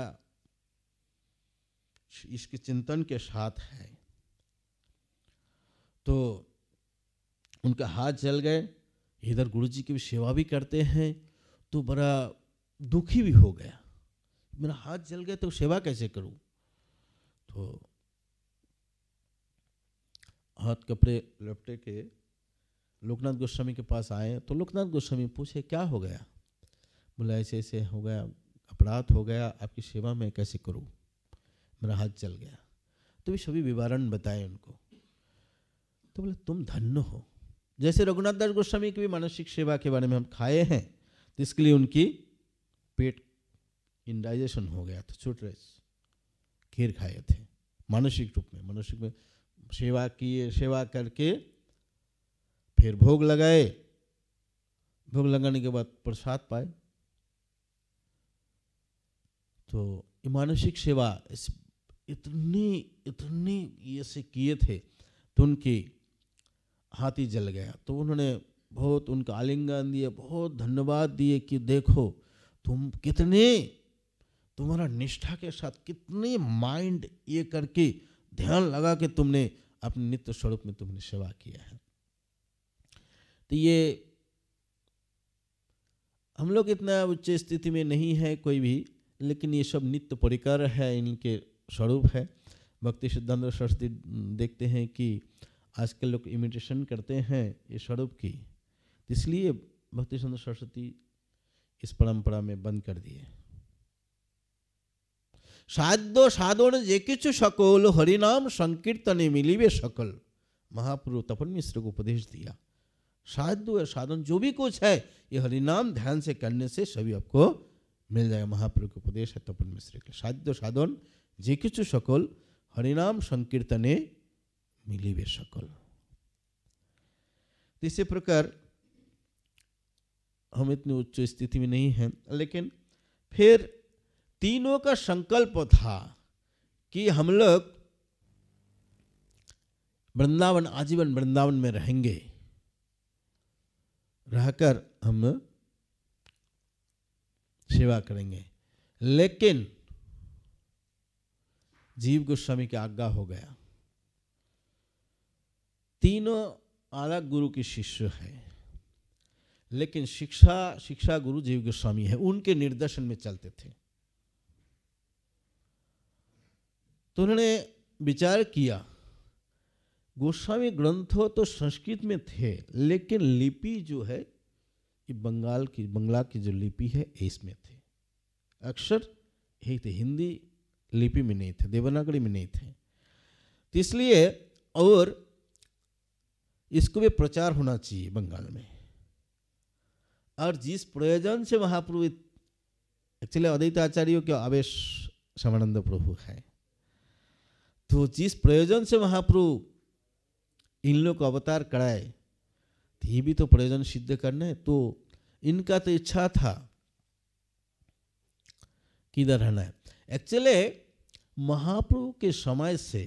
इसके चिंतन के साथ है तो उनका हाथ जल गए इधर गुरु जी की भी सेवा भी करते हैं तो बड़ा दुखी भी हो गया मेरा हाथ जल गया तो सेवा कैसे करूं तो हाथ कपड़े लपटे के लोकनाथ गोस्वामी के पास आए तो लोकनाथ गोस्वामी पूछे क्या हो गया बोला ऐसे ऐसे हो गया अपराध हो गया आपकी सेवा में कैसे करूँ मेरा हाथ चल गया तो भी सभी विवरण बताए उनको तो बोले तुम धन्य हो जैसे रघुनाथ दास गोस्वामी की भी मानसिक सेवा के बारे में हम खाए हैं तो इसके लिए उनकी पेट इंडाइजेशन हो गया था छोट रहे खीर खाए थे मानसिक रूप में मानसिक में सेवा किए सेवा करके फिर भोग लगाए भोग लगाने के बाद प्रसाद पाए तो मानसिक सेवा इस इतनी इतनी ये से किए थे तो उनकी हाथी जल गया तो उन्होंने बहुत उनका आलिंगन दिए बहुत धन्यवाद दिए कि देखो तुम कितने तुम्हारा निष्ठा के साथ कितने माइंड ये करके ध्यान लगा के तुमने अपने नित्य स्वरूप में तुमने सेवा किया है तो ये हम लोग इतना उच्च स्थिति में नहीं है कोई भी लेकिन ये सब नित्य परिकर है इनके स्वरूप है भक्ति सिद्धांत सरस्वती देखते हैं कि आजकल लोग इमिटेशन करते हैं ये स्वरूप की इसलिए भक्ति सिद्धांत सरस्वती इस परंपरा में बंद कर दिए साध्य साधन जे কিছু सकल हरिनाम संकीर्तने मिलीबे सकल महाप्रभु तपन मिश्र को उपदेश दिया साधु साधन जो भी कुछ है ये हरिनाम ध्यान से करने से सभी आपको मिल जाएगा महाप्रभु के उपदेश है तपन मिश्र के साध्य साधन जे কিছু सकल हरिनाम संकीर्तने मिलीबे सकल इसी प्रकार हम इतनी उच्च स्थिति में नहीं हैं लेकिन फिर तीनों का संकल्प था कि हम लोग वृंदावन आजीवन वृंदावन में रहेंगे रहकर हम सेवा करेंगे लेकिन जीव गोस्वामी की आज्ञा हो गया तीनों अलग गुरु के शिष्य है लेकिन शिक्षा शिक्षा गुरु जीव गोस्वामी है उनके निर्देशन में चलते थे तो उन्होंने विचार किया गोस्वामी ग्रंथों तो संस्कृत में थे लेकिन लिपि जो है कि बंगाल की बंगला की जो लिपि है इसमें थे अक्षर यही थे तो हिंदी लिपि में नहीं थे देवनागरी में नहीं थे तो इसलिए और इसको भी प्रचार होना चाहिए बंगाल में और जिस प्रयोजन से महाप्रभु एक्चुअली अद्वैत आचार्यों के आवेश समानंद प्रभु है तो जिस प्रयोजन से महाप्रभु इन लोग को अवतार कराए थी भी तो प्रयोजन सिद्ध करने तो इनका तो इच्छा था किधर रहना है एक्चुअली महाप्रभु के समय से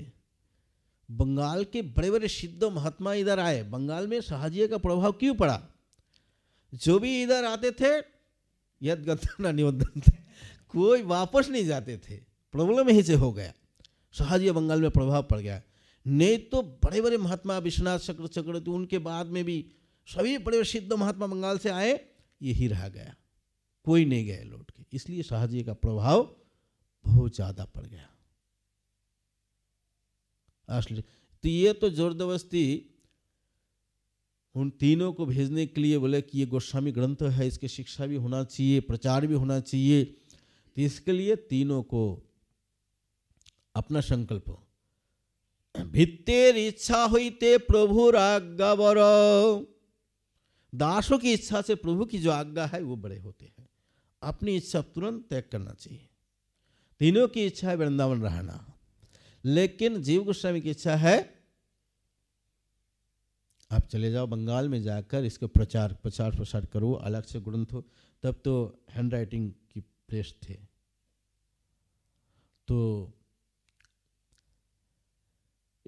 बंगाल के बड़े बड़े सिद्ध महात्मा इधर आए बंगाल में सहाजिया का प्रभाव क्यों पड़ा जो भी इधर आते थे निबंधन थे कोई वापस नहीं जाते थे प्रॉब्लम ही से हो गया शाहजिया बंगाल में प्रभाव पड़ गया नहीं तो बड़े बड़े महात्मा विश्वनाथ चक्र चक्र उनके बाद में भी सभी बड़े सिद्ध तो महात्मा बंगाल से आए यही रह गया कोई नहीं गया लौट के इसलिए शाहजी का प्रभाव बहुत ज़्यादा पड़ गया तो ये तो जोरदबस्ती उन तीनों को भेजने के लिए बोले कि ये गोस्वामी ग्रंथ है इसके शिक्षा भी होना चाहिए प्रचार भी होना चाहिए तो इसके लिए तीनों को अपना संकल्प इच्छा ইচ্ছা प्रभुर आज्ञा बर दासों की इच्छा से प्रभु की जो आज्ञा है वो बड़े होते हैं अपनी इच्छा तुरंत तय करना चाहिए तीनों की इच्छा है वृंदावन रहना लेकिन जीव गोस्वामी की इच्छा है आप चले जाओ बंगाल में जाकर इसका प्रचार प्रचार प्रसार करो अलग से ग्रंथ हो तब तो हैंड राइटिंग की प्रेस थे तो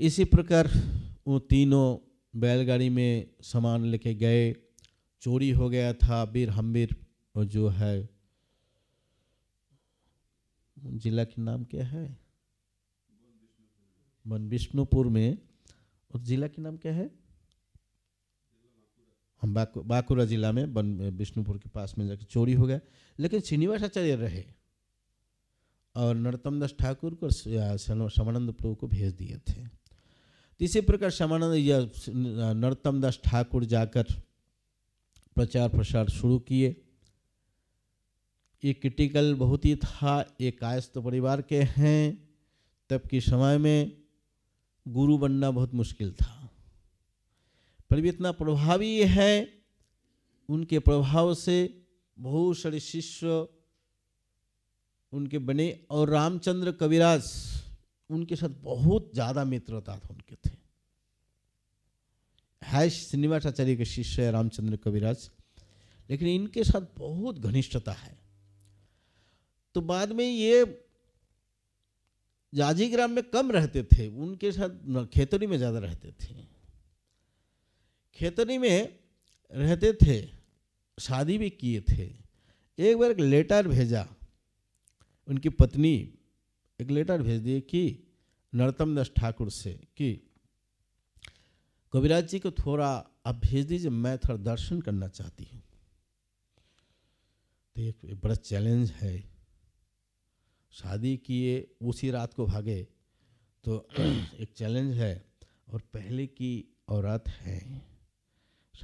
इसी प्रकार वो तीनों बैलगाड़ी में सामान लेके गए चोरी हो गया था बीर हम्बीर जो है जिला के नाम क्या है वन विष्णुपुर में और जिला के नाम क्या है हम बाकु, बाकुरा जिला में वन विष्णुपुर के पास में जाकर चोरी हो गया लेकिन श्रीनिवास आचार्य रहे और नरोत्तम दास ठाकुर को समानंद प्रभु को भेज दिए थे इसी प्रकार समानंद या नरोत्तम दास ठाकुर जाकर प्रचार प्रसार शुरू किए ये क्रिटिकल बहुत ही था ये कायस्थ तो परिवार के हैं तब के समय में गुरु बनना बहुत मुश्किल था पर भी इतना प्रभावी है उनके प्रभाव से बहुत सारे शिष्य उनके बने और रामचंद्र कविराज उनके साथ बहुत ज़्यादा मित्रता उनके थे है श्रीनिवासाचार्य के शिष्य रामचंद्र कविराज लेकिन इनके साथ बहुत घनिष्ठता है तो बाद में ये जाजी ग्राम में कम रहते थे उनके साथ खेतरी में ज़्यादा रहते थे खेतरी में रहते थे शादी भी किए थे एक बार एक लेटर भेजा उनकी पत्नी एक लेटर भेज दिए कि नरतम दास ठाकुर से कि कविराज जी को थोड़ा आप भेज दीजिए मैं थोड़ा दर्शन करना चाहती हूँ तो एक बड़ा चैलेंज है शादी किए उसी रात को भागे तो [clears throat] एक चैलेंज है और पहले की औरत है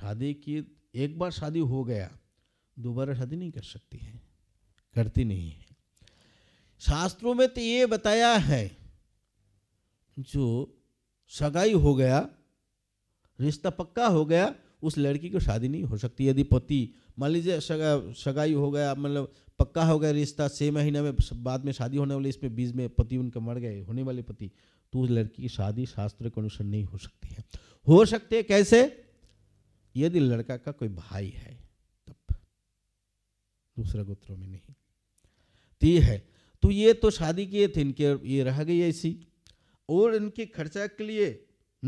शादी की एक बार शादी हो गया दोबारा शादी नहीं कर सकती है करती नहीं है शास्त्रों में तो ये बताया है जो सगाई हो गया रिश्ता पक्का हो गया उस लड़की को शादी नहीं हो सकती यदि पति मान लीजिए सगा सगाई हो गया मतलब पक्का हो गया रिश्ता छः महीने में बाद में शादी होने वाली इसमें बीच में पति उनके मर गए होने वाले पति तो उस लड़की की शादी शास्त्र के अनुसार नहीं हो सकती है हो सकते है कैसे यदि लड़का का कोई भाई है तब दूसरा गोत्रों में नहीं तो ये है तो ये तो शादी किए थे इनके ये रह गई ऐसी और इनके खर्चा के लिए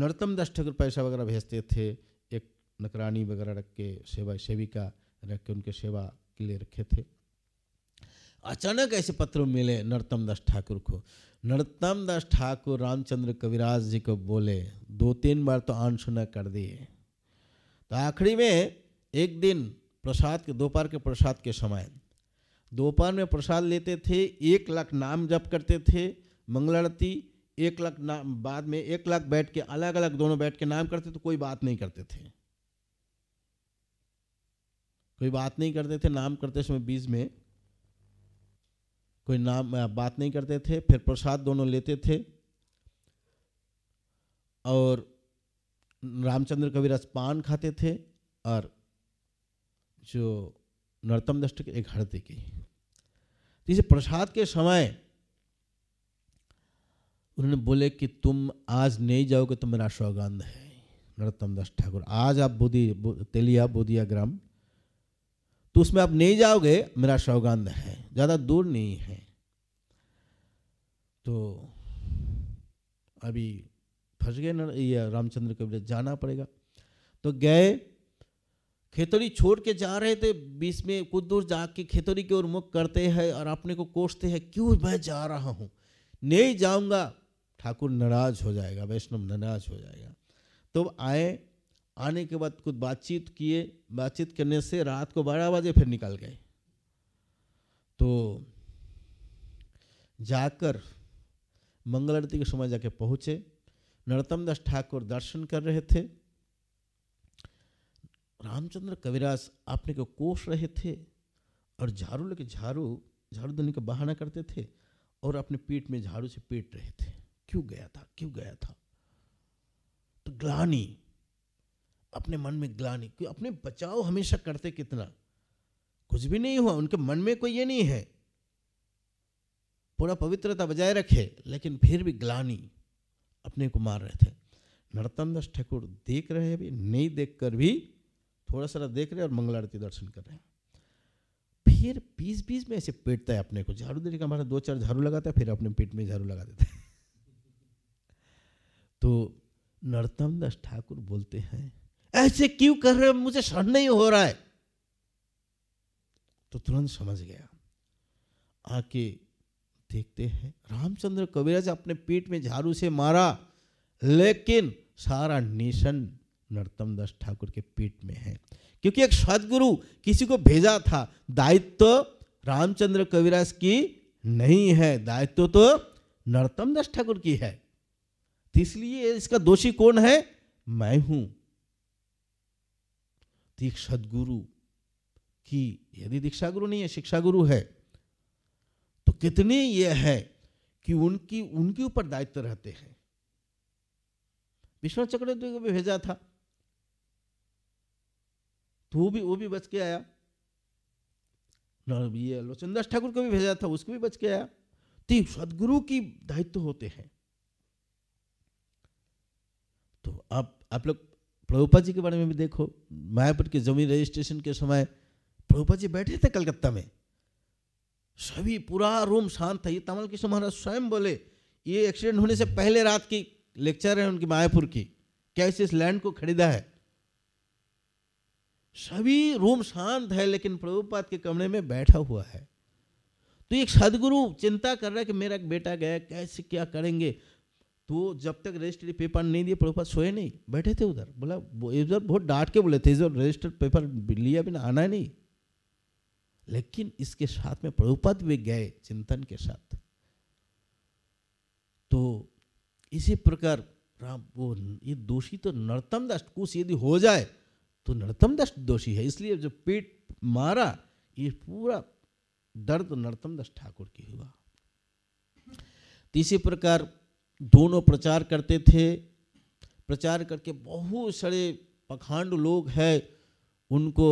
नरतम दस ठाकुर पैसा वगैरह भेजते थे एक नकरानी वगैरह रख के सेवा सेविका रख के उनके सेवा के लिए रखे थे अचानक ऐसे पत्र मिले नरतम दास ठाकुर को नरतम दास ठाकुर रामचंद्र कविराज जी को बोले दो तीन बार तो आन सुना कर दिए तो आखिरी में एक दिन प्रसाद के दोपहर के प्रसाद के समय दोपहर में प्रसाद लेते थे एक लाख नाम जप करते थे मंगलारती एक लाख नाम बाद में एक लाख बैठ के अलग अलग दोनों बैठ के नाम करते तो कोई बात नहीं करते थे कोई बात नहीं करते थे नाम करते समय बीज में कोई नाम बात नहीं करते थे फिर प्रसाद दोनों लेते थे और रामचंद्र कविराज पान खाते थे और जो नरतम दृष्ट एक हृदय की तो इसे प्रसाद के समय उन्होंने बोले कि तुम आज नहीं जाओगे तो मेरा सौगंध है नरोत्तम दास ठाकुर आज आप बोधी तेलिया बोधिया ग्राम तो उसमें आप नहीं जाओगे मेरा सौगंध है ज़्यादा दूर नहीं है तो अभी फंस गए ना ये रामचंद्र कबीर जाना पड़ेगा तो गए खेतरी छोड़ के जा रहे थे बीच में कुछ दूर जाके खेतरी की ओर मुख करते हैं और अपने को कोसते हैं क्यों मैं जा रहा हूँ नहीं जाऊँगा ठाकुर नाराज हो जाएगा वैष्णव नाराज हो जाएगा तो आए आने के बाद कुछ बातचीत किए बातचीत करने से रात को बारह बजे फिर निकल गए तो जाकर मंगल आरती के समय जाके पहुँचे नरतम दास ठाकुर दर्शन कर रहे थे रामचंद्र कविराज अपने को कोस रहे थे और झाड़ू लेके झाड़ू झाड़ू देने का बहाना करते थे और अपने पीठ में झाड़ू से पीट रहे थे क्यों गया था क्यों गया था तो ग्लानी अपने मन में ग्लानी क्यों अपने बचाव हमेशा करते कितना कुछ भी नहीं हुआ उनके मन में कोई ये नहीं है पूरा पवित्रता बजाय रखे लेकिन फिर भी ग्लानी अपने को मार रहे थे नरतन दास ठाकुर देख रहे हैं भी नहीं देख कर भी थोड़ा सारा देख रहे और मंगलारती दर्शन कर रहे हैं फिर बीस बीस में ऐसे पेटता है अपने को झाड़ू देने का हमारा दो चार झाड़ू लगाता है फिर अपने पेट में झाड़ू लगा देता है तो नरतम दास ठाकुर बोलते हैं ऐसे क्यों कर रहे हो मुझे सहन नहीं हो रहा है तो तुरंत समझ गया आके देखते हैं रामचंद्र कविराज अपने पेट में झाड़ू से मारा लेकिन सारा नेशन नरतम दास ठाकुर के पेट में है क्योंकि एक सदगुरु किसी को भेजा था दायित्व तो रामचंद्र कविराज की नहीं है दायित्व तो नरतम दास ठाकुर की है तो इसलिए इसका दोषी कौन है मैं हूं दीक्षा तो सदगुरु की यदि दीक्षा गुरु नहीं है शिक्षा गुरु है तो कितने यह है कि उनकी उनके ऊपर दायित्व रहते हैं विष्णु चक्रवर्ती को भी भेजा था तो वो भी वो भी बच के आया ये लोचनदास ठाकुर को भी भेजा था उसको भी बच के आया तो सदगुरु की दायित्व होते हैं आप आप लोग प्रभुपा जी के बारे में भी देखो मायापुर के जमीन रजिस्ट्रेशन के समय प्रभुपा जी बैठे थे कलकत्ता में सभी पूरा रूम शांत था ये तमल किशोर महाराज स्वयं बोले ये एक्सीडेंट होने से पहले रात की लेक्चर है उनकी मायापुर की कैसे इस लैंड को खरीदा है सभी रूम शांत है लेकिन प्रभुपाद के कमरे में बैठा हुआ है तो एक सदगुरु चिंता कर रहा है कि मेरा एक बेटा गया कैसे क्या करेंगे तो जब तक रजिस्ट्री पेपर नहीं दिए प्रभुपाद सोए नहीं बैठे थे उधर बोला इधर बहुत डांट के बोले थे इधर रजिस्टर्ड पेपर लिया बिना आना नहीं लेकिन इसके साथ में प्रभुपाद भी गए चिंतन के साथ तो इसी प्रकार राम वो ये दोषी तो नरतम दास कुछ यदि हो जाए तो नरतम दास दोषी है इसलिए जो पेट मारा ये पूरा दर्द नरतम दास ठाकुर की हुआ तीसरी प्रकार दोनों प्रचार करते थे प्रचार करके बहुत सारे पखांड लोग हैं उनको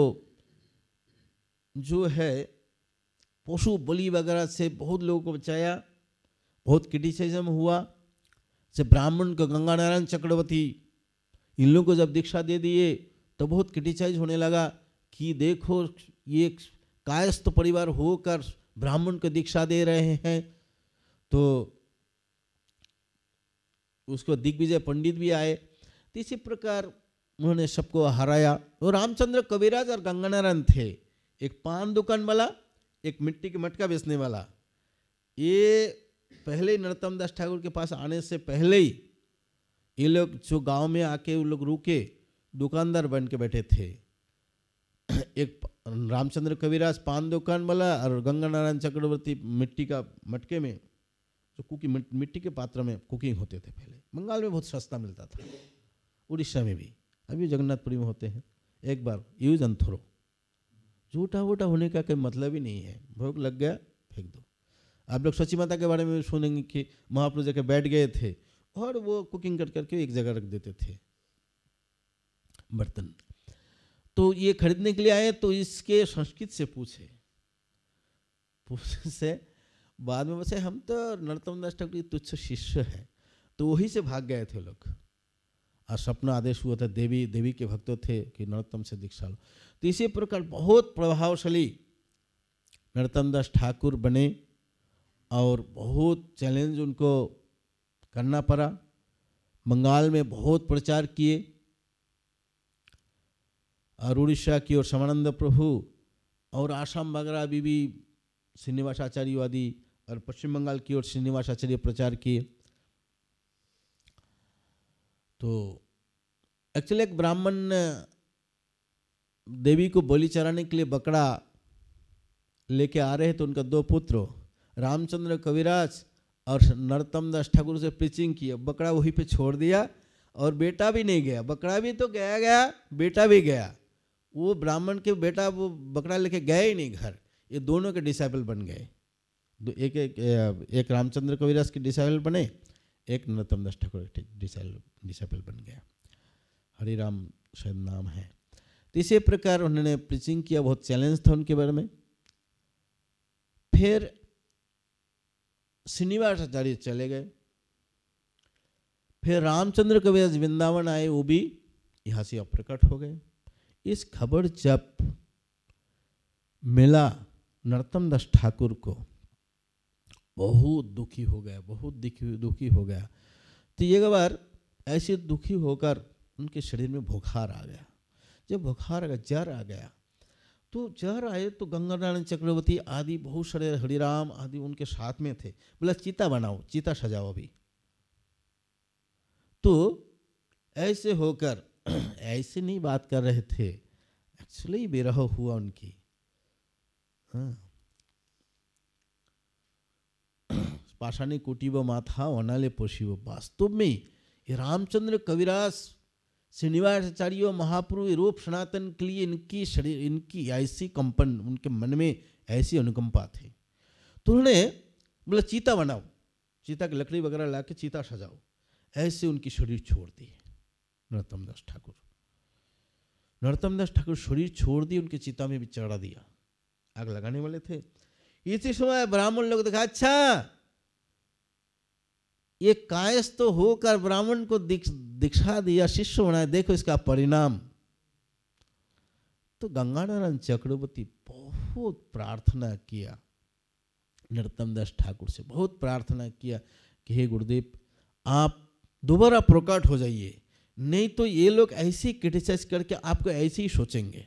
जो है पशु बलि वगैरह से बहुत लोगों को बचाया बहुत क्रिटिसिज्म हुआ जैसे ब्राह्मण को गंगा नारायण चक्रवर्ती इन लोगों को जब दीक्षा दे दिए तो बहुत क्रिटिसाइज होने लगा कि देखो ये कायस्थ परिवार होकर ब्राह्मण को दीक्षा दे रहे हैं तो उसको दिग्विजय पंडित भी आए तो इसी प्रकार उन्होंने सबको हराया वो रामचंद्र कविराज और गंगानारायण थे एक पान दुकान वाला एक मिट्टी के मटका बेचने वाला ये पहले ही नरोत्तम दास ठाकुर के पास आने से पहले ही ये लोग जो गांव में आके वो लोग रुके दुकानदार बन के बैठे थे एक रामचंद्र कविराज पान दुकान वाला और गंगा नारायण चक्रवर्ती मिट्टी का मटके में तो कुकी मिट्टी के पात्र में कुकिंग होते थे पहले बंगाल में बहुत सस्ता मिलता था उड़ीसा में भी अभी जगन्नाथपुरी में होते हैं एक बार यूज अंथुरो झूठा वूठा होने का कोई मतलब ही नहीं है भोग लग गया फेंक दो आप लोग सची माता के बारे में सुनेंगे कि महाप्रभु जगह बैठ गए थे और वो कुकिंग कर करके एक जगह रख देते थे बर्तन तो ये खरीदने के लिए आए तो इसके संस्कृत से पूछे पूछ से बाद में बसे हम तो नरोत्तम दास ठाकुर के तुच्छ शिष्य हैं तो वही से भाग गए थे लोग और सपना आदेश हुआ था देवी देवी के भक्तों थे कि नरोत्तम से दीक्षा लो तो इसी प्रकार बहुत प्रभावशाली नरोत्तम दास ठाकुर बने और बहुत चैलेंज उनको करना पड़ा बंगाल में बहुत प्रचार किए और उड़ीसा की ओर समानंद प्रभु और आसाम वगैरह अभी भी श्रीनिवास आचार्यवादी और पश्चिम बंगाल की ओर श्रीनिवास आचार्य प्रचार किए तो एक्चुअली एक ब्राह्मण ने देवी को बलि चराने के लिए बकरा लेके आ रहे तो उनका दो पुत्र रामचंद्र कविराज और नरतम दास ठाकुर से प्रीचिंग किया बकरा वहीं पे छोड़ दिया और बेटा भी नहीं गया बकरा भी तो गया गया बेटा भी गया वो ब्राह्मण के बेटा वो बकरा लेके गया ही नहीं घर ये दोनों के डिसाइपल बन गए दो एक एक एक रामचंद्र कविराज के डिसाइबल बने एक नरोत्तम दास ठाकुर के डिसाइबल बन गया हरी राम शायद नाम है तो इसी प्रकार उन्होंने प्रीचिंग किया बहुत चैलेंज था उनके बारे में फिर श्रीनिवास आचार्य चले गए फिर रामचंद्र कविराज वृंदावन आए वो भी यहाँ से अप्रकट हो गए इस खबर जब मिला नरतम दास ठाकुर को बहुत दुखी हो गया बहुत दुखी दुखी हो गया तो एक बार ऐसे दुखी होकर उनके शरीर में बुखार आ गया जब बुखार आ गया जर आ गया तो जर आए तो गंगा नारायण चक्रवर्ती आदि बहुत सारे हरिराम आदि उनके साथ में थे बोला चीता बनाओ चीता सजाओ अभी तो ऐसे होकर [clears throat] ऐसे नहीं बात कर रहे थे एक्चुअली विरह हुआ उनकी हाँ पाषाणी कोटिव माथा अनाले पशिव वास्तव तो में ये रामचंद्र कविराज श्रीनिवासाचार्य महाप्रभु रूप सनातन के लिए इनकी शरीर इनकी ऐसी कंपन उनके मन में ऐसी अनुकंपा थे तो उन्होंने बोला चीता बनाओ चीता की लकड़ी वगैरह ला के चीता सजाओ ऐसे उनकी शरीर छोड़ दी नरोत्तम दास ठाकुर नरोत्तम दास ठाकुर शरीर छोड़ दी उनके चीता में भी चढ़ा दिया आग लगाने वाले थे इसी समय ब्राह्मण लोग देखा अच्छा ये कायस तो होकर ब्राह्मण को दिख, दिया शिष्य बनाया देखो इसका परिणाम तो गंगानारायण चक्रवर्ती बहुत प्रार्थना किया नरोत्तम दास ठाकुर से बहुत प्रार्थना किया कि हे गुरुदेव आप दोबारा प्रकट हो जाइए नहीं तो ये लोग ऐसे क्रिटिसाइज करके आपको ऐसे ही सोचेंगे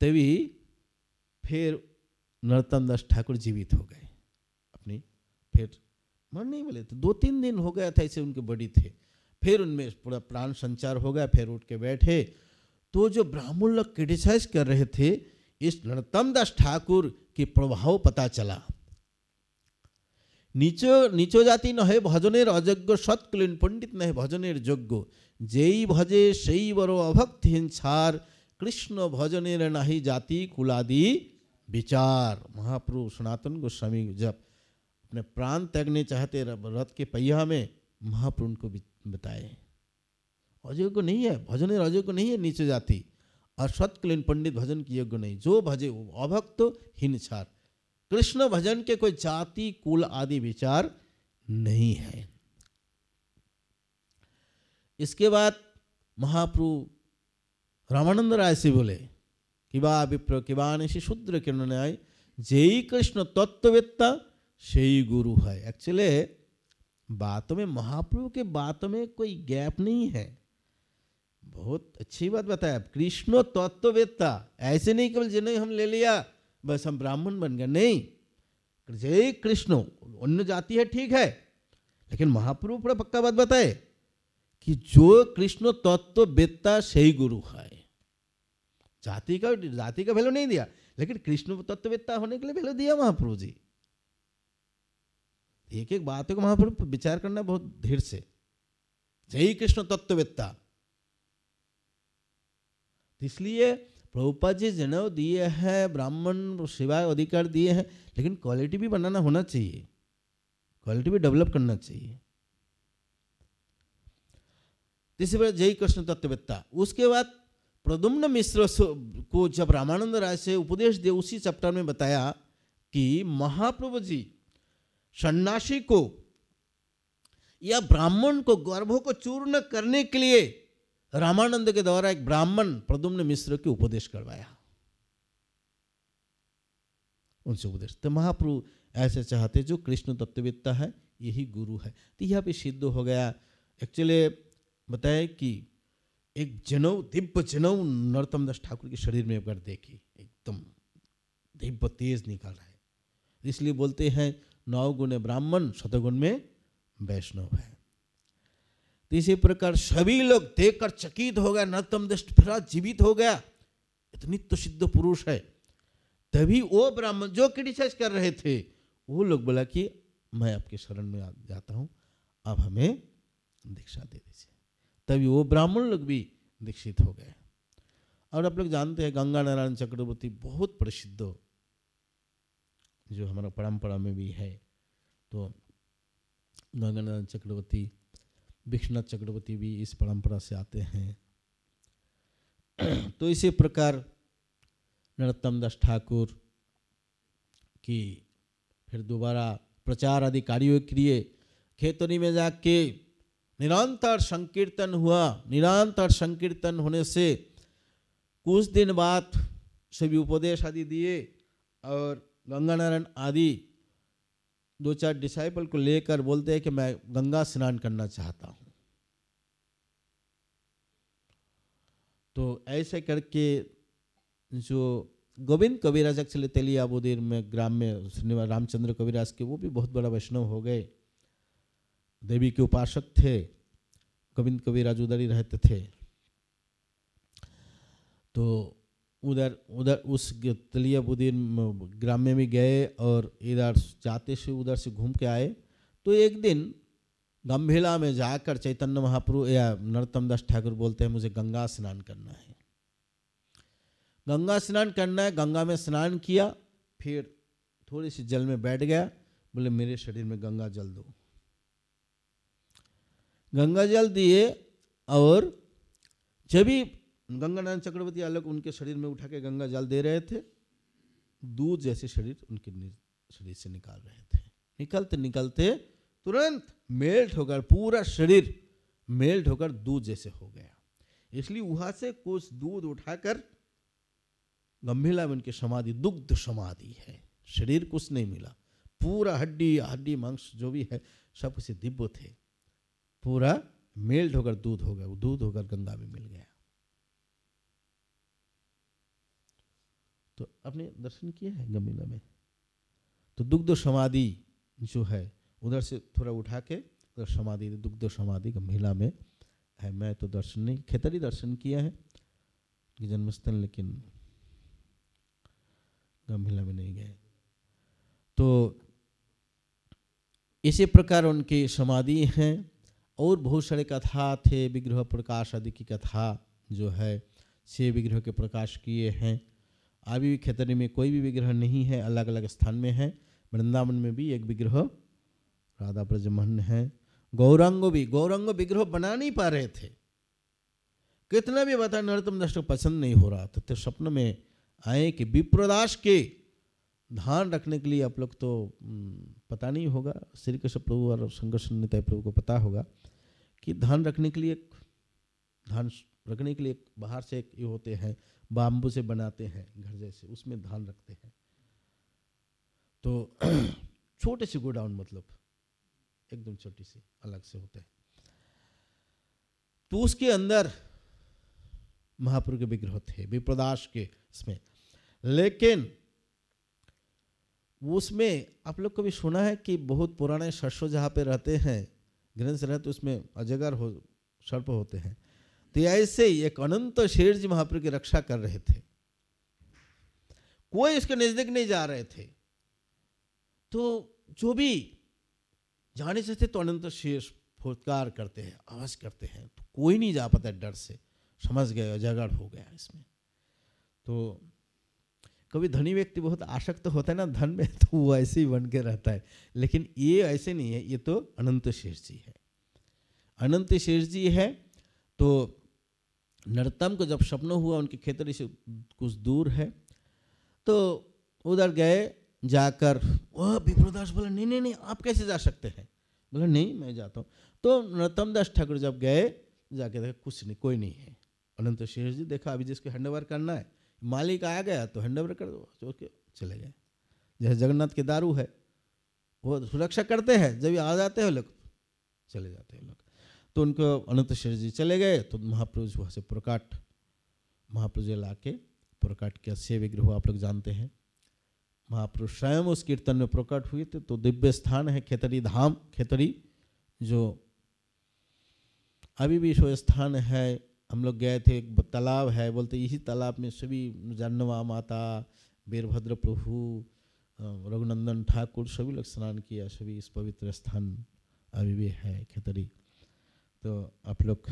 तभी फिर नरतम दास ठाकुर जीवित हो गए फिर मर नहीं मिले थे दो तीन दिन हो गया था ऐसे उनके बड़ी थे फिर उनमें पूरा प्राण संचार हो गया फिर उठ के बैठे तो जो ब्राह्मण लोग क्रिटिसाइज कर रहे थे इस नरोत्तम दास ठाकुर के प्रभाव पता चला नीचो नीचो जाति न है নহে ভজনের सत्कुलीन पंडित न है ভজনের यज्ञ যেই भजे से बड़ो अभक्त हिंसार कृष्ण ভজনের नाही जाति कुलादि विचार মহাপ্রভু सनातन गोस्वामी जब अपने प्राण त्यागने चाहते रथ के पहिया में महापुरुष को बताए अजय को नहीं है भजन अजय को नहीं है नीचे जाती और सत्कलीन पंडित भजन की योग्य नहीं जो भजे वो अभक्त तो हीन हिंसार कृष्ण भजन के कोई जाति कुल आदि विचार नहीं है इसके बाद महाप्रु रामानंद राय से बोले कि बा विप्र किबा निशि शूद्र किरण न्याय जय कृष्ण तत्ववेत्ता तो ही गुरु है एक्चुअली बातों में महाप्रभु के बातों में कोई गैप नहीं है बहुत अच्छी बात बताया कृष्णो तत्ववेत्ता ऐसे नहीं केवल जिन्हें हम ले लिया बस हम ब्राह्मण बन गए नहीं जय कृष्ण अन्य जाति है ठीक है लेकिन महाप्रभु पूरा पक्का बात बताए कि जो कृष्ण तत्व वेत्ता ही गुरु है जाति का जाति का वैल्यू नहीं दिया लेकिन कृष्ण तत्ववेत्ता होने के लिए वैल्यू दिया महाप्रभु जी एक एक बात को महाप्रभु पर विचार करना बहुत धीर से जय कृष्ण तत्ववेत्ता इसलिए प्रभुपा जी जनऊ दिए हैं ब्राह्मण सेवा अधिकार दिए हैं लेकिन क्वालिटी भी बनाना होना चाहिए क्वालिटी भी डेवलप करना चाहिए तीसरी बार जय कृष्ण तत्ववेत्ता उसके बाद प्रदुम्न मिश्र को जब रामानंद राय से उपदेश दिया उसी चैप्टर में बताया कि महाप्रभु जी सन्नासी को या ब्राह्मण को गर्भों को चूर्ण करने के लिए रामानंद के द्वारा एक ब्राह्मण प्रदुम्न मिश्र के उपदेश करवाया उनसे उपदेश तो महाप्रभु ऐसे चाहते जो कृष्ण तत्ववेदता है यही गुरु है तो यह भी सिद्ध हो गया एक्चुअली बताए कि एक जनऊ दिव्य जनऊ नरोत्तम दास ठाकुर के शरीर में अगर देखी एकदम दिव्य तेज निकल रहा है इसलिए बोलते हैं नौ गुण ब्राह्मण सतगुण में वैष्णव है तो इसी प्रकार सभी लोग देखकर चकित हो गया नतम दृष्ट फिरा जीवित हो गया इतनी तो सिद्ध पुरुष है तभी वो ब्राह्मण जो क्रिटिसाइज कर रहे थे वो लोग बोला कि मैं आपके शरण में जाता हूँ अब हमें दीक्षा दे दीजिए तभी वो ब्राह्मण लोग भी दीक्षित हो गए और आप लोग जानते हैं गंगा नारायण चक्रवर्ती बहुत प्रसिद्ध जो हमारा परम्परा में भी है तो गंगानंद चक्रवर्ती विष्णुनाथ चक्रवर्ती भी इस परंपरा से आते हैं तो इसी प्रकार नरोत्तम दास ठाकुर की फिर दोबारा प्रचार आदि कार्यों के लिए खेतरी में जाके निरंतर संकीर्तन हुआ निरंतर संकीर्तन होने से कुछ दिन बाद सभी उपदेश आदि दिए और गंगानारायण आदि दो चार डिसाइपल को लेकर बोलते हैं कि मैं गंगा स्नान करना चाहता हूँ तो ऐसे करके जो गोविंद कविराज एक्चुअली तेली आबोदीर में ग्राम में श्रीनिवास रामचंद्र कविराज के वो भी बहुत बड़ा वैष्णव हो गए देवी के उपासक थे गोविंद कविराज उधर ही रहते थे तो उधर उधर उस तलिया बुदीन ग्राम में भी गए और इधर जाते से उधर से घूम के आए तो एक दिन गंभीला में जाकर चैतन्य महाप्रु या नरोत्तम दास ठाकुर बोलते हैं मुझे गंगा स्नान करना है गंगा स्नान करना है गंगा में स्नान किया फिर थोड़ी सी जल में बैठ गया बोले मेरे शरीर में गंगा जल दो गंगा जल दिए और जब भी गंगा नारायण चक्रवर्ती अलग उनके शरीर में उठा के गंगा जल दे रहे थे दूध जैसे शरीर उनके शरीर से निकाल रहे थे निकलते निकलते तुरंत मेल्ट होकर पूरा शरीर मेल्ट होकर दूध जैसे हो गया इसलिए वहां से कुछ दूध उठाकर गंभीला में उनकी समाधि दुग्ध समाधि है शरीर कुछ नहीं मिला पूरा हड्डी हड्डी मांस जो भी है सब उसे दिव्य थे पूरा मेल्ट होकर दूध हो गया दूध होकर गंगा में मिल गया तो आपने दर्शन किया है गमीला में तो दुग्ध समाधि जो है उधर से थोड़ा उठा के उधर समाधि दुग्ध समाधि गंभीला में है मैं तो दर्शन नहीं खेतरी दर्शन किया है जन्मस्थल लेकिन गंभीला में नहीं गए तो इसी प्रकार उनकी समाधि हैं और बहुत सारे कथा थे विग्रह प्रकाश आदि की कथा जो है से विग्रह के प्रकाश किए हैं अभी भी खेतरी में कोई भी विग्रह नहीं है अलग अलग स्थान में है वृंदावन में भी एक विग्रह राधा ब्रजमहन है गौरंग भी गौरंग विग्रह बना नहीं पा रहे थे कितना भी बताया नरोत्तम दास को पसंद नहीं हो रहा था तो स्वप्न में आए कि विप्रदास के ध्यान रखने के लिए आप लोग तो पता नहीं होगा श्री कृष्ण प्रभु और संघर्ष नेता प्रभु को पता होगा कि ध्यान रखने के लिए धान रखने के लिए बाहर से एक ये होते हैं बाम्बू से बनाते हैं घर जैसे उसमें धान रखते हैं तो [clears throat] छोटे से गोडाउन मतलब एकदम छोटी सी अलग से होते हैं तो उसके अंदर महापुरु के विग्रह थे विप्रदाश के इसमें लेकिन उसमें आप लोग कभी सुना है कि बहुत पुराने सरसों जहाँ पे रहते हैं ग्रंथ रहते तो उसमें अजगर हो सर्प होते हैं तो ऐसे ही एक अनंत शेर जी महाप्रभु की रक्षा कर रहे थे कोई उसके नजदीक नहीं जा रहे थे तो जो भी जाने चाहते तो अनंत शेष फुटकार करते हैं आवाज करते हैं तो कोई नहीं जा पाता डर से समझ गए झगड़ हो गया इसमें तो कभी धनी व्यक्ति बहुत तो होता है ना धन में [laughs] तो वो ऐसे ही बन के रहता है लेकिन ये ऐसे नहीं है ये तो अनंत शेष जी है अनंत शेष जी है तो नरतम को जब शपनो हुआ उनके खेतरी से कुछ दूर है तो उधर गए जाकर वह विप्रदास बोला नहीं नहीं नहीं आप कैसे जा सकते हैं बोले नहीं मैं जाता हूँ तो नरतम दास ठाकुर जब गए जाके देखा कुछ नहीं कोई नहीं है अनंत शेर जी देखा अभी जिसको हैंड ओवर करना है मालिक आ गया तो हैंड ओवर कर दो चोर के चले गए जैसे जगन्नाथ के दारू है वो सुरक्षा करते हैं जब आ जाते हैं लोग चले जाते हैं लोग तो उनको अनंत शरीर जी चले गए तो महापुरुष वहाँ से प्रकाट जी ला के प्रकाट किया से विग्रह आप लोग जानते हैं महापुरुष स्वयं उस कीर्तन में प्रकट हुए थे तो दिव्य स्थान है खेतरी धाम खेतरी जो अभी भी सो स्थान है हम लोग गए थे एक तालाब है बोलते इसी तालाब में सभी जन्नवा माता वीरभद्र प्रभु रघुनंदन ठाकुर सभी लोग स्नान किया सभी इस पवित्र स्थान अभी भी है खेतरी तो आप लोग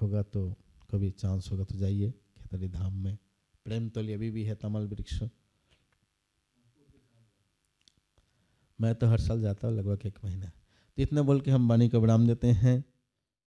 होगा तो कभी चांस होगा तो जाइए खेतरी धाम में प्रेम तली अभी भी है तमल वृक्ष मैं तो हर साल जाता हूँ लगभग एक महीना तो इतना बोल के हम वाणी को विराम देते हैं